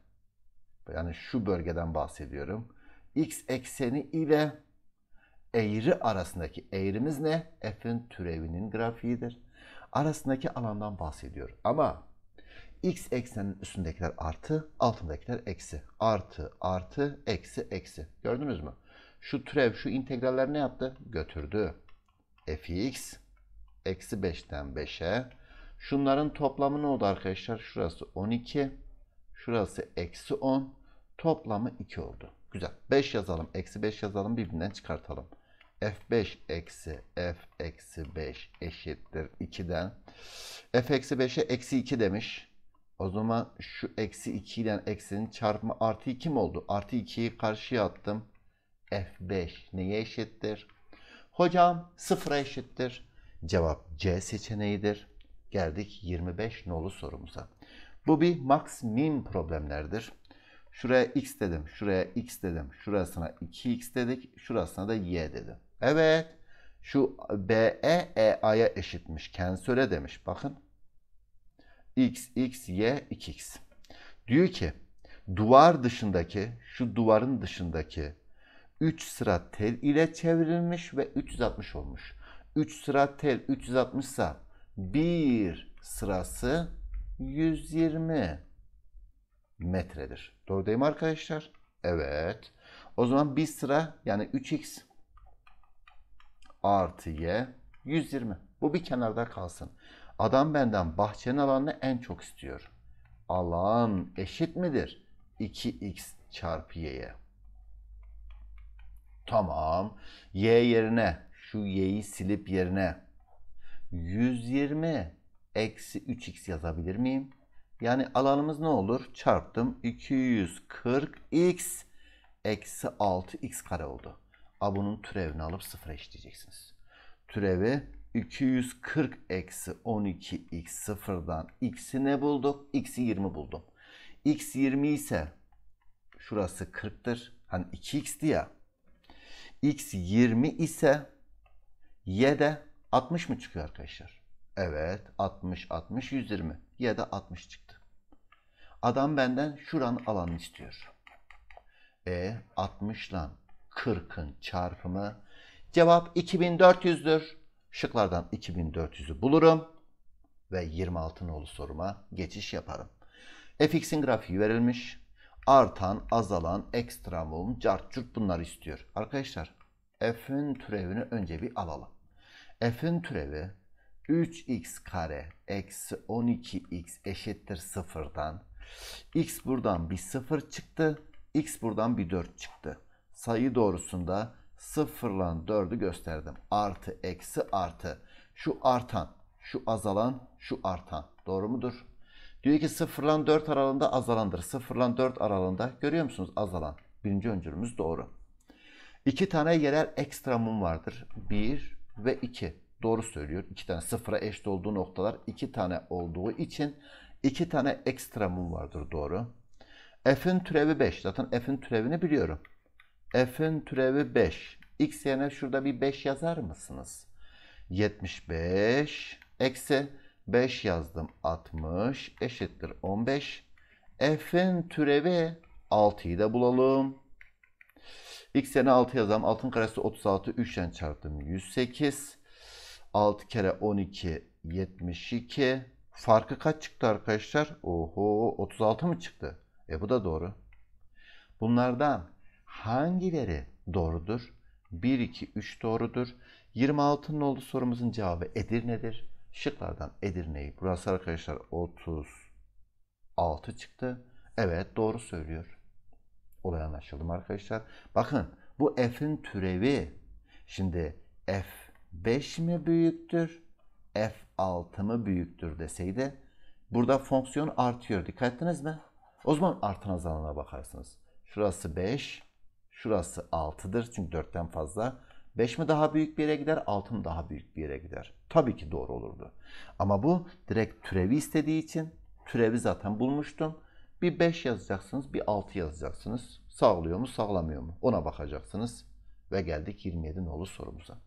yani şu bölgeden bahsediyorum x ekseni ile eğri arasındaki eğrimiz ne? F'in türevinin grafiğidir. Arasındaki alandan bahsediyor. Ama x eksenin üstündekiler artı, altındakiler eksi. Artı, artı, eksi, eksi. Gördünüz mü? Şu türev, şu integraller ne yaptı? Götürdü. fx eksi 5'ten 5'e. Şunların toplamı ne oldu arkadaşlar? Şurası 12. Şurası eksi 10. Toplamı 2 oldu. Güzel. 5 yazalım. Eksi 5 yazalım. Birbirinden çıkartalım. F5 eksi F eksi 5 eşittir 2'den. F eksi 5'e eksi 2 demiş. O zaman şu eksi 2 ile eksinin çarpımı artı 2 mi oldu? Artı 2'yi karşıya attım. F5 neye eşittir? Hocam sıfıra eşittir. Cevap C seçeneğidir. Geldik 25 nolu sorumuza. Bu bir max min problemlerdir. Şuraya x dedim, şuraya x dedim, şurasına 2x dedik, şurasına da y dedim. Evet, şu BE EA'ya eşitmiş. Kendisi demiş. Bakın. X, X, Y, 2X. Diyor ki duvar dışındaki, şu duvarın dışındaki 3 sıra tel ile çevrilmiş ve 360 olmuş. 3 sıra tel 360 ise bir sırası 120 metredir. Doğru değil mi arkadaşlar? Evet. O zaman bir sıra yani 3x artı y 120. Bu bir kenarda kalsın. Adam benden bahçenin alanını en çok istiyor. Alan eşit midir? 2x çarpı y'ye. Tamam. Y yerine şu y'yi silip yerine 120 eksi 3x yazabilir miyim? Yani alanımız ne olur? Çarptım. 240x eksi 6x kare oldu. A bunun türevini alıp sıfıra eşitleyeceksiniz. Türevi 240 eksi 12x sıfırdan x'i ne bulduk? x'i 20 buldum. x 20 ise şurası 40'tır. Hani 2x'ti ya. x 20 ise y'de 60 mı çıkıyor arkadaşlar? Evet 60 60 120 Y'de 60 çıktı. Adam benden şuran alanı istiyor. E 60 lan 40'ın çarpımı cevap 2400'dür. Şıklardan 2400'ü bulurum ve 26 nolu soruma geçiş yaparım. fx'in grafiği verilmiş. Artan, azalan, ekstramum, cart, cürt bunları istiyor. Arkadaşlar f'in türevini önce bir alalım. f'in türevi 3x kare eksi 12x eşittir sıfırdan X buradan bir 0 çıktı. X buradan bir 4 çıktı. Sayı doğrusunda 0 ile 4'ü gösterdim. Artı, eksi, artı. Şu artan, şu azalan, şu artan. Doğru mudur? Diyor ki 0 ile 4 aralığında azalandır. 0 ile 4 aralığında görüyor musunuz azalan? Birinci öncülümüz doğru. İki tane yerel ekstra mum vardır. 1 ve 2. Doğru söylüyor. İki tane sıfıra eşit olduğu noktalar iki tane olduğu için 2 tane ekstra mum vardır doğru. F'in türevi 5. Zaten F'in türevini biliyorum. F'in türevi 5. X yerine şurada bir 5 yazar mısınız? 75 eksi 5 yazdım. 60 eşittir 15. F'in türevi 6'yı da bulalım. X yerine 6 yazalım. 6'ın karesi 36. 3'ten çarptım. 108. 6 kere 12 72. Farkı kaç çıktı arkadaşlar? Oho 36 mı çıktı? E bu da doğru. Bunlardan hangileri doğrudur? 1, 2, 3 doğrudur. 26'nın olduğu sorumuzun cevabı Edirne'dir. Şıklardan Edirne'yi burası arkadaşlar 36 çıktı. Evet doğru söylüyor. Olay anlaşıldı mı arkadaşlar? Bakın bu f'in türevi. Şimdi f 5 mi büyüktür? f6 mı büyüktür deseydi burada fonksiyon artıyor. Dikkat ettiniz mi? O zaman artan azalana bakarsınız. Şurası 5, şurası 6'dır çünkü 4'ten fazla. 5 mi daha büyük bir yere gider, 6 mı daha büyük bir yere gider? Tabii ki doğru olurdu. Ama bu direkt türevi istediği için türevi zaten bulmuştum. Bir 5 yazacaksınız, bir 6 yazacaksınız. Sağlıyor mu, sağlamıyor mu? Ona bakacaksınız. Ve geldik 27 nolu sorumuza.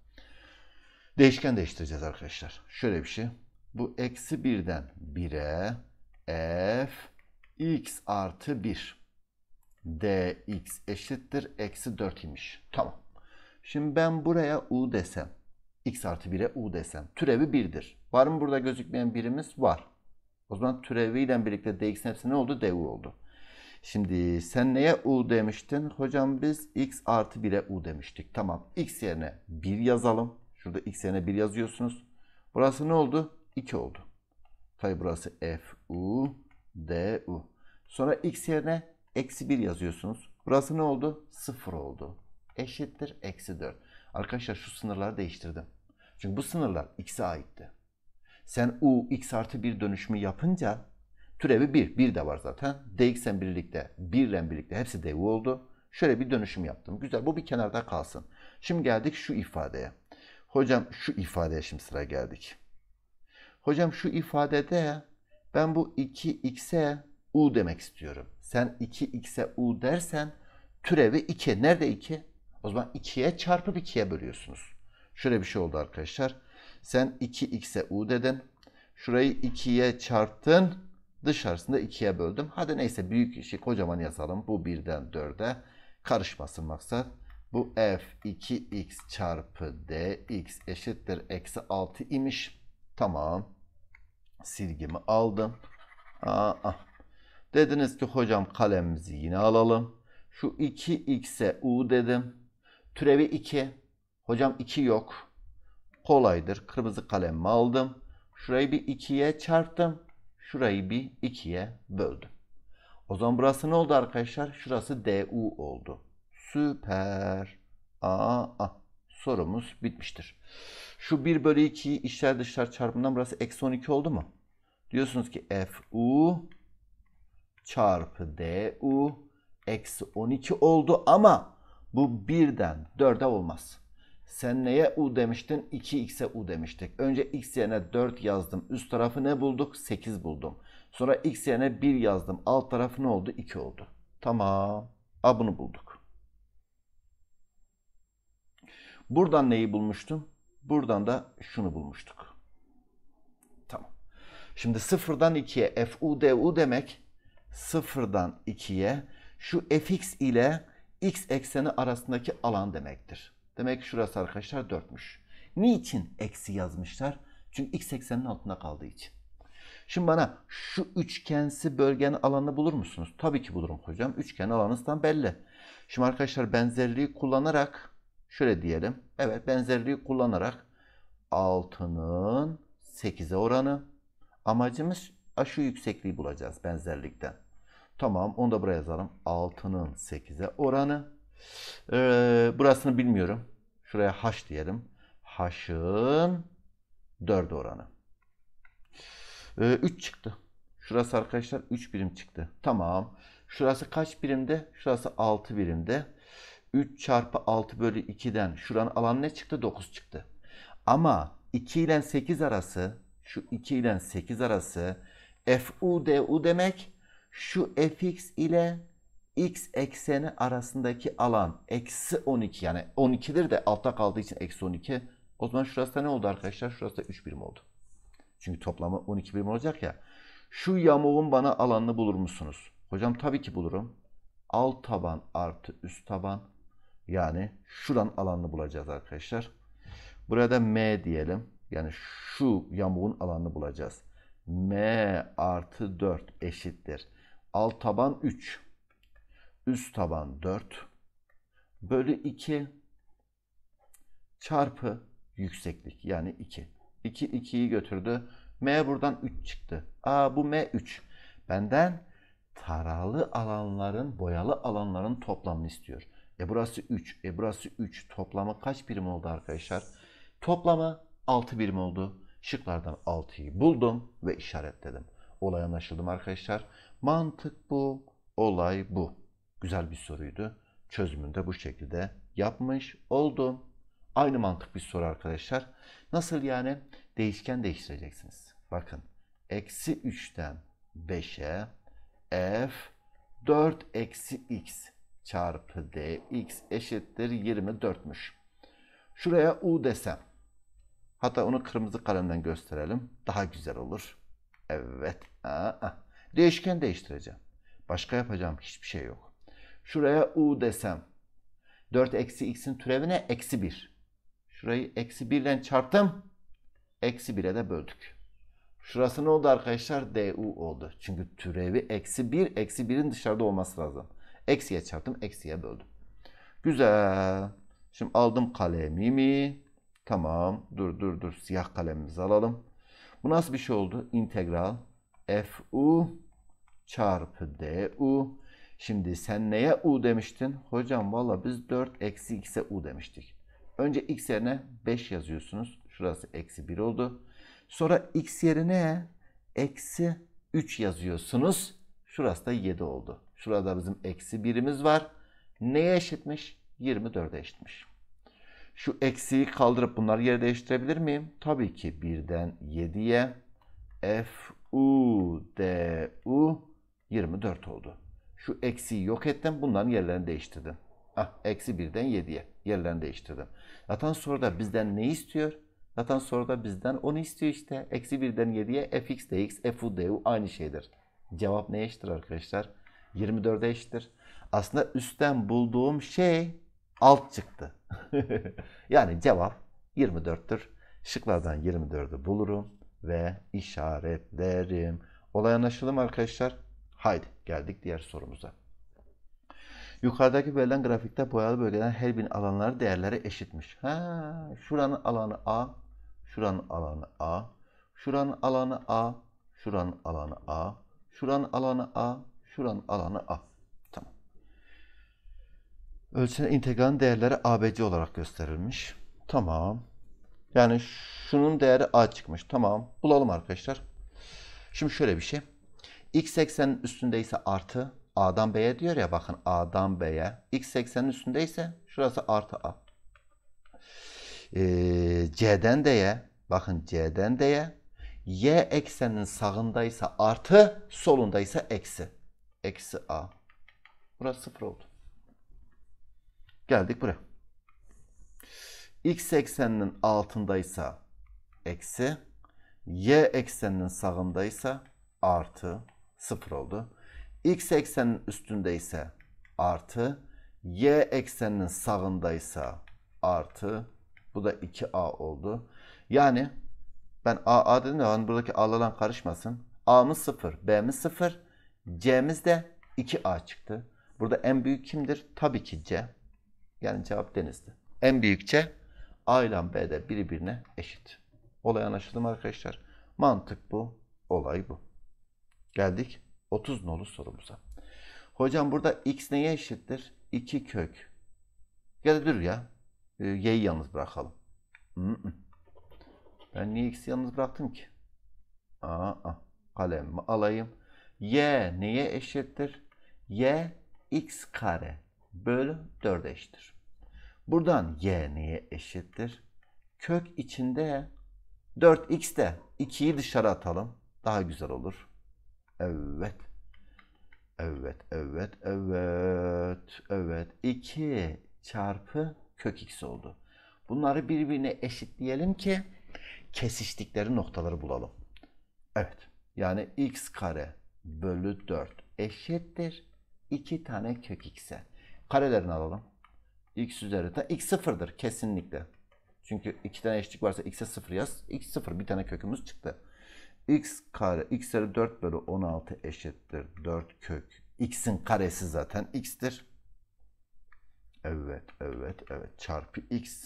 Değişken değiştireceğiz arkadaşlar. Şöyle bir şey. Bu eksi 1'den 1'e f x artı 1 dx eşittir. Eksi 4 imiş. Tamam. Şimdi ben buraya u desem. x artı 1'e u desem. Türevi 1'dir. Var mı burada gözükmeyen birimiz? Var. O zaman türeviyle birlikte dx'in hepsi ne oldu? du oldu. Şimdi sen neye u demiştin? Hocam biz x artı 1'e u demiştik. Tamam. x yerine 1 yazalım. Şurada x yerine 1 yazıyorsunuz. Burası ne oldu? 2 oldu. Tabi burası f, u, d, u. Sonra x yerine eksi 1 yazıyorsunuz. Burası ne oldu? 0 oldu. Eşittir eksi 4. Arkadaşlar şu sınırları değiştirdim. Çünkü bu sınırlar x'e aitti. Sen u x artı 1 dönüşümü yapınca türevi 1. 1 de var zaten. dx'en birlikte 1 ile birlikte hepsi d u oldu. Şöyle bir dönüşüm yaptım. Güzel bu bir kenarda kalsın. Şimdi geldik şu ifadeye. Hocam şu ifadeye şimdi sıra geldik. Hocam şu ifadede ben bu 2x'e u demek istiyorum. Sen 2x'e u dersen türevi 2. Nerede 2? O zaman 2'ye çarpıp 2'ye bölüyorsunuz. Şöyle bir şey oldu arkadaşlar. Sen 2x'e u dedin. Şurayı 2'ye çarptın. Dışarısında 2'ye böldüm. Hadi neyse büyük işi kocaman yazalım. Bu 1'den 4'e karışmasın maksat. Bu f 2x çarpı dx eşittir eksi 6 imiş. Tamam. Silgimi aldım. Aa, ah. dediniz ki hocam kalemimizi yine alalım. Şu 2x'e u dedim. Türevi 2. Hocam 2 yok. Kolaydır. Kırmızı kalemimi aldım. Şurayı bir 2'ye çarptım. Şurayı bir 2'ye böldüm. O zaman burası ne oldu arkadaşlar? Şurası du oldu. Süper. Aa, aa. Sorumuz bitmiştir. Şu 1 bölü 2'yi işler dışlar çarpımından burası eksi 12 oldu mu? Diyorsunuz ki FU çarpı DU eksi 12 oldu ama bu 1'den 4'e olmaz. Sen neye u demiştin? 2x'e u demiştik. Önce x yerine 4 yazdım. Üst tarafı ne bulduk? 8 buldum. Sonra x yerine 1 yazdım. Alt tarafı ne oldu? 2 oldu. Tamam. A bunu bulduk. Buradan neyi bulmuştum? Buradan da şunu bulmuştuk. Tamam. Şimdi sıfırdan 2'ye FU DU demek sıfırdan ikiye şu fx ile x ekseni arasındaki alan demektir. Demek ki şurası arkadaşlar 4'müş. Niçin eksi yazmışlar? Çünkü x eksenin altında kaldığı için. Şimdi bana şu üçgensi bölgenin alanını bulur musunuz? Tabii ki bulurum hocam. Üçgen alanınızdan belli. Şimdi arkadaşlar benzerliği kullanarak Şöyle diyelim. Evet benzerliği kullanarak 6'nın 8'e oranı. Amacımız aşı yüksekliği bulacağız benzerlikten. Tamam onu da buraya yazalım. 6'nın 8'e oranı. Ee, burasını bilmiyorum. Şuraya h diyelim. H'ın 4 oranı. Ee, 3 çıktı. Şurası arkadaşlar 3 birim çıktı. Tamam. Şurası kaç birimde? Şurası 6 birimde. 3 çarpı 6 bölü 2'den şuranın alan ne çıktı? 9 çıktı. Ama 2 ile 8 arası şu 2 ile 8 arası fudu demek şu fx ile x ekseni arasındaki alan eksi 12 yani 12'dir de altta kaldığı için eksi 12. O zaman şurası da ne oldu arkadaşlar? Şurası da 3 birim oldu. Çünkü toplamı 12 birim olacak ya. Şu yamuğun bana alanını bulur musunuz? Hocam tabii ki bulurum. Alt taban artı üst taban yani şuran alanını bulacağız arkadaşlar. Buraya da M diyelim. Yani şu yamuğun alanını bulacağız. M artı 4 eşittir. Alt taban 3. Üst taban 4. Bölü 2 çarpı yükseklik. Yani 2. 2 2'yi götürdü. M buradan 3 çıktı. Aa bu M3. Benden taralı alanların, boyalı alanların toplamını istiyor. E burası 3. E burası 3. Toplamı kaç birim oldu arkadaşlar? Toplamı 6 birim oldu. Şıklardan 6'yı buldum ve işaretledim. Olay anlaşıldı mı arkadaşlar? Mantık bu. Olay bu. Güzel bir soruydu. Çözümünü de bu şekilde yapmış oldum. Aynı mantık bir soru arkadaşlar. Nasıl yani? Değişken değiştireceksiniz. Bakın. Eksi 3'ten 5'e f 4 eksi x çarpı dx eşittir 24'müş. Şuraya u desem. Hatta onu kırmızı kalemden gösterelim. Daha güzel olur. Evet. Aa. Değişken değiştireceğim. Başka yapacağım hiçbir şey yok. Şuraya u desem. 4 eksi x'in türevi ne? Eksi 1. Şurayı eksi 1 ile çarptım. Eksi 1'e de böldük. Şurası ne oldu arkadaşlar? du oldu. Çünkü türevi eksi 1, eksi 1'in dışarıda olması lazım. Eksiye çarptım. Eksiye böldüm. Güzel. Şimdi aldım kalemimi. Tamam. Dur dur dur. Siyah kalemimizi alalım. Bu nasıl bir şey oldu? İntegral fu çarpı du. Şimdi sen neye u demiştin? Hocam valla biz 4 eksi x'e u demiştik. Önce x yerine 5 yazıyorsunuz. Şurası eksi 1 oldu. Sonra x yerine eksi 3 yazıyorsunuz. Şurası da 7 oldu. Şurada bizim eksi birimiz var. Neye eşitmiş? 24'e eşitmiş. Şu eksiyi kaldırıp bunları yer değiştirebilir miyim? Tabii ki 1'den 7'ye f u d u 24 oldu. Şu eksiyi yok ettim. Bunların yerlerini değiştirdim. Ah, eksi 1'den 7'ye yerlerini değiştirdim. Zaten soruda bizden ne istiyor? Zaten soruda bizden onu istiyor işte. Eksi 1'den 7'ye fx dx fu du aynı şeydir. Cevap ne eşittir arkadaşlar? 24'e eşittir. Aslında üstten bulduğum şey alt çıktı. [laughs] yani cevap 24'tür. Şıklardan 24'ü bulurum ve işaretlerim. Olay anlaşıldı mı arkadaşlar? Haydi geldik diğer sorumuza. Yukarıdaki verilen grafikte boyalı bölgelerin her birinin alanları değerleri eşitmiş. Ha, şuranın alanı A, şuranın alanı A, şuranın alanı A, şuranın alanı A, şuranın alanı A, Şuranın alanı A. Tamam. Ölçülen integralin değerleri ABC olarak gösterilmiş. Tamam. Yani şunun değeri A çıkmış. Tamam. Bulalım arkadaşlar. Şimdi şöyle bir şey. X eksenin üstündeyse artı A'dan B'ye diyor ya bakın A'dan B'ye. X eksenin üstündeyse şurası artı A. Ee, C'den D'ye bakın C'den D'ye. Y eksenin sağındaysa artı solundaysa eksi eksi a. Burası 0 oldu. Geldik buraya. X ekseninin altındaysa eksi, Y ekseninin sağındaysa artı 0 oldu. X ekseninin üstündeyse artı, Y ekseninin sağındaysa artı, bu da 2A oldu. Yani ben A, A dedim de hani buradaki A'lardan karışmasın. A'mız 0, B'miz 0, C'miz de 2A çıktı. Burada en büyük kimdir? Tabii ki C. Yani cevap Deniz'di. En büyük C A ile B de birbirine eşit. Olay anlaşıldı mı arkadaşlar? Mantık bu. Olay bu. Geldik 30 nolu sorumuza. Hocam burada x neye eşittir? 2 kök. Ya da dur ya. E, Y'yi yalnız bırakalım. Ben niye x'i yalnız bıraktım ki? Aa, kalemimi alayım y neye eşittir? y x kare bölü 4'e eşittir. Buradan y neye eşittir? Kök içinde 4x de 2'yi dışarı atalım. Daha güzel olur. Evet. Evet, evet, evet, evet. 2 çarpı kök x oldu. Bunları birbirine eşitleyelim ki kesiştikleri noktaları bulalım. Evet. Yani x kare bölü 4 eşittir. 2 tane kök x'e. Karelerini alalım. x üzeri de x sıfırdır kesinlikle. Çünkü 2 tane eşitlik varsa x'e 0 yaz. x sıfır bir tane kökümüz çıktı. x kare x üzeri 4 bölü 16 eşittir. 4 kök. x'in karesi zaten x'tir. Evet, evet, evet. Çarpı x.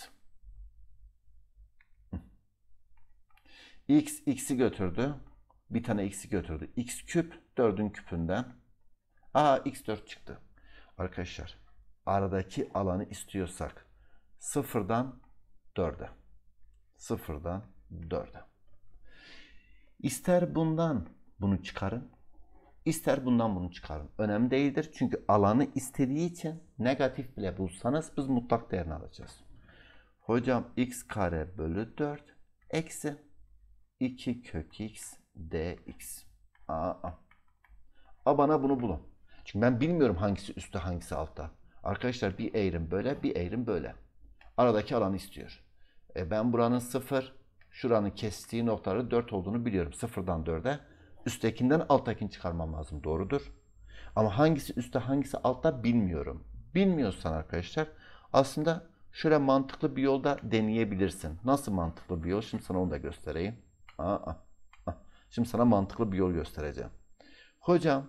x, x'i götürdü. Bir tane x'i götürdü. x küp 4'ün küpünden. Aa x4 çıktı. Arkadaşlar aradaki alanı istiyorsak sıfırdan 4'e. Sıfırdan 4'e. İster bundan bunu çıkarın. İster bundan bunu çıkarın. Önemli değildir. Çünkü alanı istediği için negatif bile bulsanız biz mutlak değerini alacağız. Hocam x kare bölü 4 eksi 2 kök x dx. Aa, A. A bana bunu bulun. Çünkü ben bilmiyorum hangisi üstte hangisi altta. Arkadaşlar bir eğrim böyle bir eğrim böyle. Aradaki alanı istiyor. E ben buranın 0, şuranın kestiği noktaları 4 olduğunu biliyorum. 0'dan 4'e. Üsttekinden alttakini çıkarmam lazım. Doğrudur. Ama hangisi üstte hangisi altta bilmiyorum. Bilmiyorsan arkadaşlar aslında şöyle mantıklı bir yolda deneyebilirsin. Nasıl mantıklı bir yol? Şimdi sana onu da göstereyim. Aa. Şimdi sana mantıklı bir yol göstereceğim. Hocam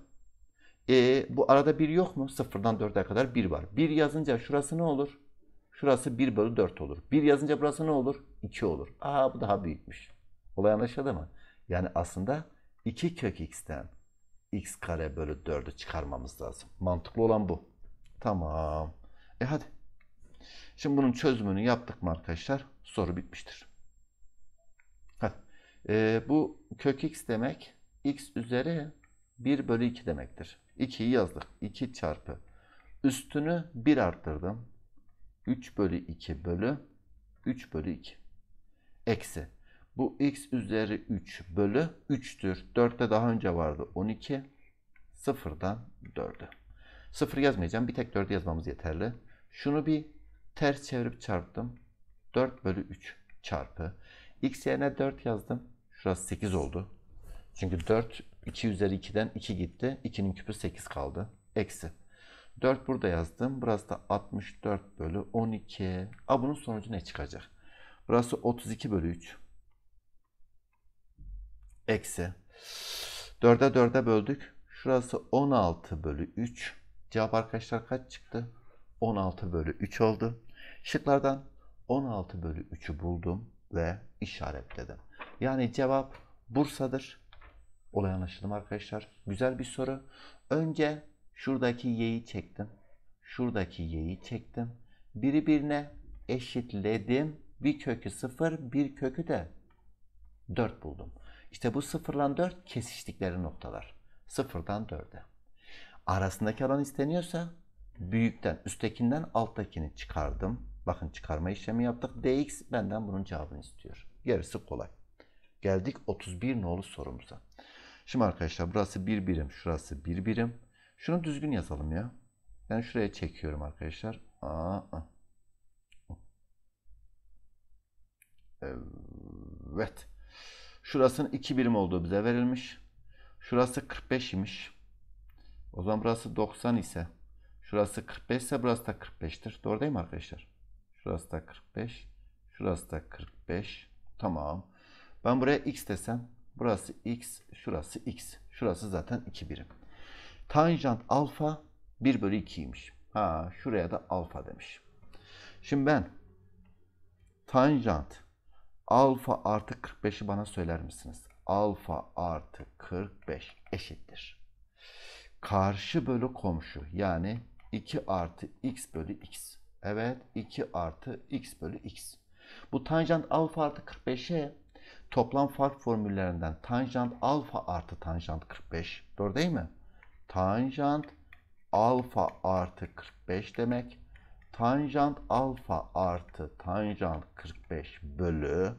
e, bu arada 1 yok mu? 0'dan 4'e kadar 1 var. 1 yazınca şurası ne olur? Şurası 1 bölü 4 olur. 1 yazınca burası ne olur? 2 olur. Aa bu daha büyükmüş. Olay anlaşıldı mı? Yani aslında 2 kök x'ten x kare bölü 4'ü çıkarmamız lazım. Mantıklı olan bu. Tamam. E hadi. Şimdi bunun çözümünü yaptık mı arkadaşlar? Soru bitmiştir. E, bu kök x demek x üzeri 1 bölü 2 demektir. 2'yi yazdık. 2 çarpı. Üstünü 1 arttırdım. 3 bölü 2 bölü 3 bölü 2. Eksi. Bu x üzeri 3 bölü 3'tür. 4'te daha önce vardı 12. 0'dan 4'e. 0 yazmayacağım. Bir tek 4'ü yazmamız yeterli. Şunu bir ters çevirip çarptım. 4 bölü 3 çarpı. X yerine 4 yazdım. Şurası 8 oldu. Çünkü 4 2 üzeri 2'den 2 gitti. 2'nin küpü 8 kaldı. Eksi. 4 burada yazdım. Burası da 64 bölü 12. A bunun sonucu ne çıkacak? Burası 32 bölü 3. Eksi. 4'e 4'e böldük. Şurası 16 bölü 3. Cevap arkadaşlar kaç çıktı? 16 bölü 3 oldu. Şıklardan 16 bölü 3'ü buldum ve işaretledim. Yani cevap Bursa'dır. Olay anlaşıldı mı arkadaşlar? Güzel bir soru. Önce şuradaki y'yi çektim. Şuradaki y'yi çektim. Biri birine eşitledim. Bir kökü 0, bir kökü de 4 buldum. İşte bu 0 ile 4 kesiştikleri noktalar. 0'dan 4'e. Arasındaki alan isteniyorsa büyükten, üsttekinden alttakini çıkardım. Bakın çıkarma işlemi yaptık. dx benden bunun cevabını istiyor. Gerisi kolay. Geldik 31 nolu sorumuza. Şimdi arkadaşlar burası bir birim, şurası bir birim. Şunu düzgün yazalım ya. Ben şuraya çekiyorum arkadaşlar. Aa. Evet. Şurasının 2 birim olduğu bize verilmiş. Şurası 45 imiş. O zaman burası 90 ise şurası 45 ise burası da 45'tir. Doğru değil mi arkadaşlar? Şurası da 45. Şurası da 45. Tamam. Ben buraya x desem burası x, şurası x. Şurası zaten 2 birim. Tanjant alfa 1 bölü 2'ymiş. Ha şuraya da alfa demiş. Şimdi ben tanjant alfa artı 45'i bana söyler misiniz? Alfa artı 45 eşittir. Karşı bölü komşu yani 2 artı x bölü x. Evet 2 artı x bölü x. Bu tanjant alfa artı 45'e Toplam fark formüllerinden tanjant alfa artı tanjant 45. Doğru değil mi? Tanjant alfa artı 45 demek. Tanjant alfa artı tanjant 45 bölü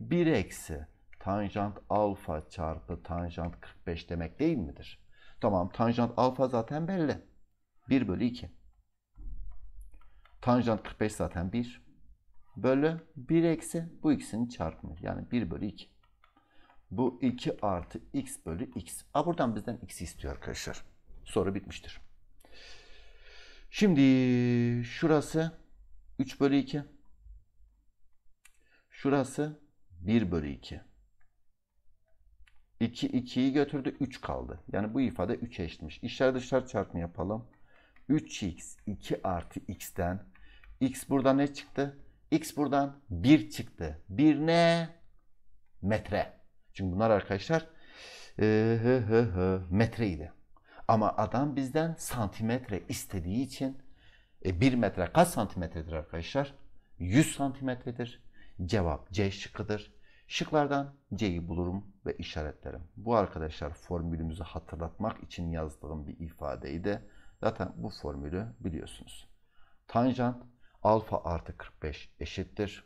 1 eksi tanjant alfa çarpı tanjant 45 demek değil midir? Tamam tanjant alfa zaten belli. 1 bölü 2. Tanjant 45 zaten 1 bölü 1 eksi bu ikisinin çarpımı. Yani 1 bölü 2. Bu 2 artı x bölü x. A buradan bizden x istiyor arkadaşlar. Soru bitmiştir. Şimdi şurası 3 bölü 2. Şurası 1 bölü 2. 2 2'yi götürdü 3 kaldı. Yani bu ifade 3'e eşitmiş. İçler dışlar çarpımı yapalım. 3x 2 artı x'ten x burada ne çıktı? X buradan 1 çıktı. 1 ne? Metre. Çünkü bunlar arkadaşlar e, hı, hı, hı, metreydi. Ama adam bizden santimetre istediği için e, 1 metre kaç santimetredir arkadaşlar? 100 santimetredir. Cevap C şıkkıdır. Şıklardan C'yi bulurum ve işaretlerim. Bu arkadaşlar formülümüzü hatırlatmak için yazdığım bir ifadeydi. Zaten bu formülü biliyorsunuz. Tanjant alfa artı 45 eşittir.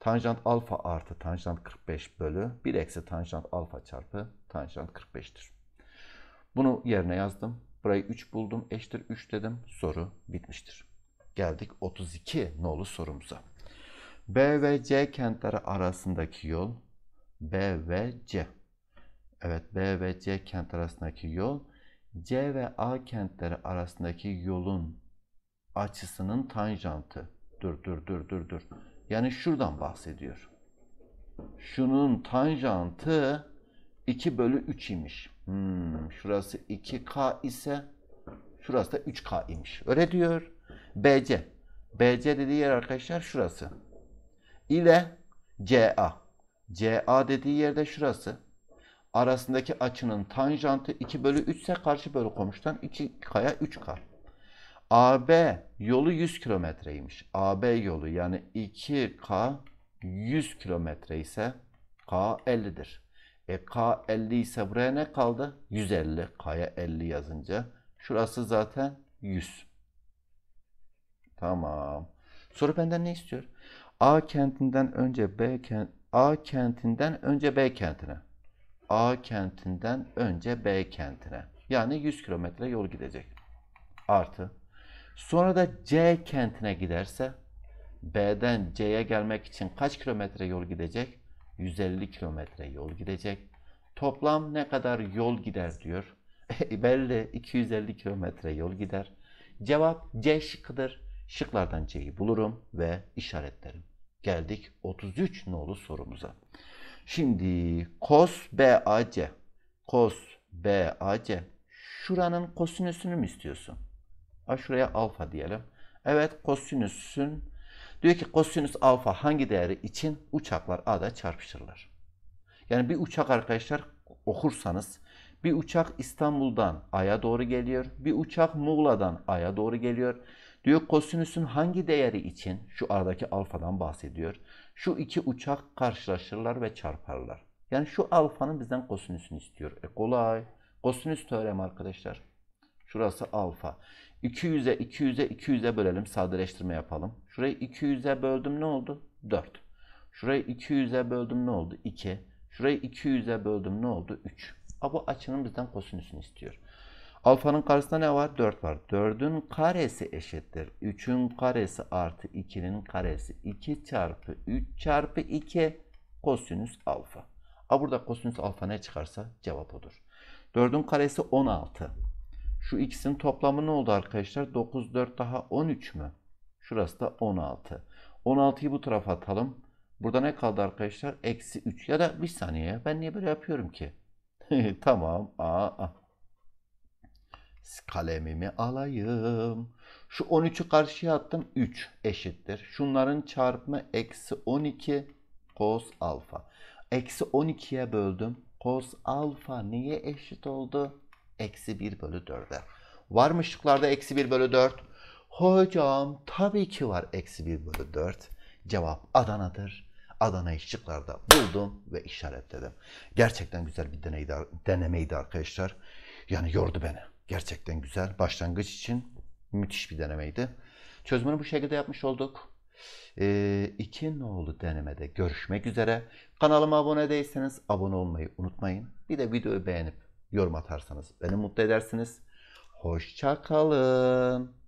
Tanjant alfa artı tanjant 45 bölü 1 eksi tanjant alfa çarpı tanjant 45'tir. Bunu yerine yazdım. Burayı 3 buldum. Eşittir 3 dedim. Soru bitmiştir. Geldik 32 nolu sorumuza. B ve C kentleri arasındaki yol B ve C. Evet B ve C kent arasındaki yol C ve A kentleri arasındaki yolun açısının tanjantı. Dur dur dur dur dur. Yani şuradan bahsediyor. Şunun tanjantı 2 bölü 3 imiş. Hmm, şurası 2K ise şurası da 3K imiş. Öyle diyor. BC. BC dediği yer arkadaşlar şurası. İle CA. CA dediği yerde şurası. Arasındaki açının tanjantı 2 bölü 3 ise karşı bölü komşudan 2K'ya 3K. AB yolu 100 kilometreymiş. AB yolu yani 2K 100 kilometre ise K 50'dir. E K 50 ise buraya ne kaldı? 150. K'ya 50 yazınca. Şurası zaten 100. Tamam. Soru benden ne istiyor? A kentinden önce B kent A kentinden önce B kentine. A kentinden önce B kentine. Yani 100 kilometre yol gidecek. Artı Sonra da C kentine giderse B'den C'ye gelmek için kaç kilometre yol gidecek? 150 kilometre yol gidecek. Toplam ne kadar yol gider diyor. [laughs] E, belli 250 kilometre yol gider. Cevap C şıkkıdır. Şıklardan C'yi bulurum ve işaretlerim. Geldik 33 nolu sorumuza. Şimdi cos BAC cos BAC şuranın kosinüsünü mü istiyorsun? Ha şuraya alfa diyelim. Evet kosinüsün diyor ki kosinüs alfa hangi değeri için uçaklar ada çarpışırlar. Yani bir uçak arkadaşlar okursanız bir uçak İstanbul'dan Ay'a doğru geliyor. Bir uçak Muğla'dan Ay'a doğru geliyor. Diyor kosinüsün hangi değeri için şu aradaki alfadan bahsediyor. Şu iki uçak karşılaşırlar ve çarparlar. Yani şu alfanın bizden kosinüsünü istiyor. E kolay. Kosinüs teoremi arkadaşlar. Şurası alfa. 200'e 200'e 200'e bölelim. Sadeleştirme yapalım. Şurayı 200'e böldüm ne oldu? 4. Şurayı 200'e böldüm ne oldu? 2. Şurayı 200'e böldüm ne oldu? 3. A bu açının bizden kosinüsünü istiyor. Alfanın karşısında ne var? 4 var. 4'ün karesi eşittir. 3'ün karesi artı 2'nin karesi. 2 çarpı 3 çarpı 2 kosinüs alfa. A burada kosinüs alfa ne çıkarsa cevap odur. 4'ün karesi 16. Şu x'in toplamı ne oldu arkadaşlar? 9, 4 daha 13 mü? Şurası da 16. 16'yı bu tarafa atalım. Burada ne kaldı arkadaşlar? Eksi 3 ya da bir saniye. Ben niye böyle yapıyorum ki? [laughs] tamam. Aa, aa. Kalemimi alayım. Şu 13'ü karşıya attım. 3 eşittir. Şunların çarpımı eksi 12 cos alfa. Eksi 12'ye böldüm. Cos alfa Niye eşit oldu? Eksi 1 bölü 4'e. Var mı şıklarda eksi 1 bölü 4? Hocam tabii ki var eksi 1 bölü 4. Cevap Adana'dır. Adana'yı şıklarda buldum ve işaretledim. Gerçekten güzel bir deneydi, denemeydi arkadaşlar. Yani yordu beni. Gerçekten güzel. Başlangıç için müthiş bir denemeydi. Çözümünü bu şekilde yapmış olduk. E, iki nolu denemede görüşmek üzere. Kanalıma abone değilseniz abone olmayı unutmayın. Bir de videoyu beğenip yorum atarsanız beni mutlu edersiniz. Hoşça kalın.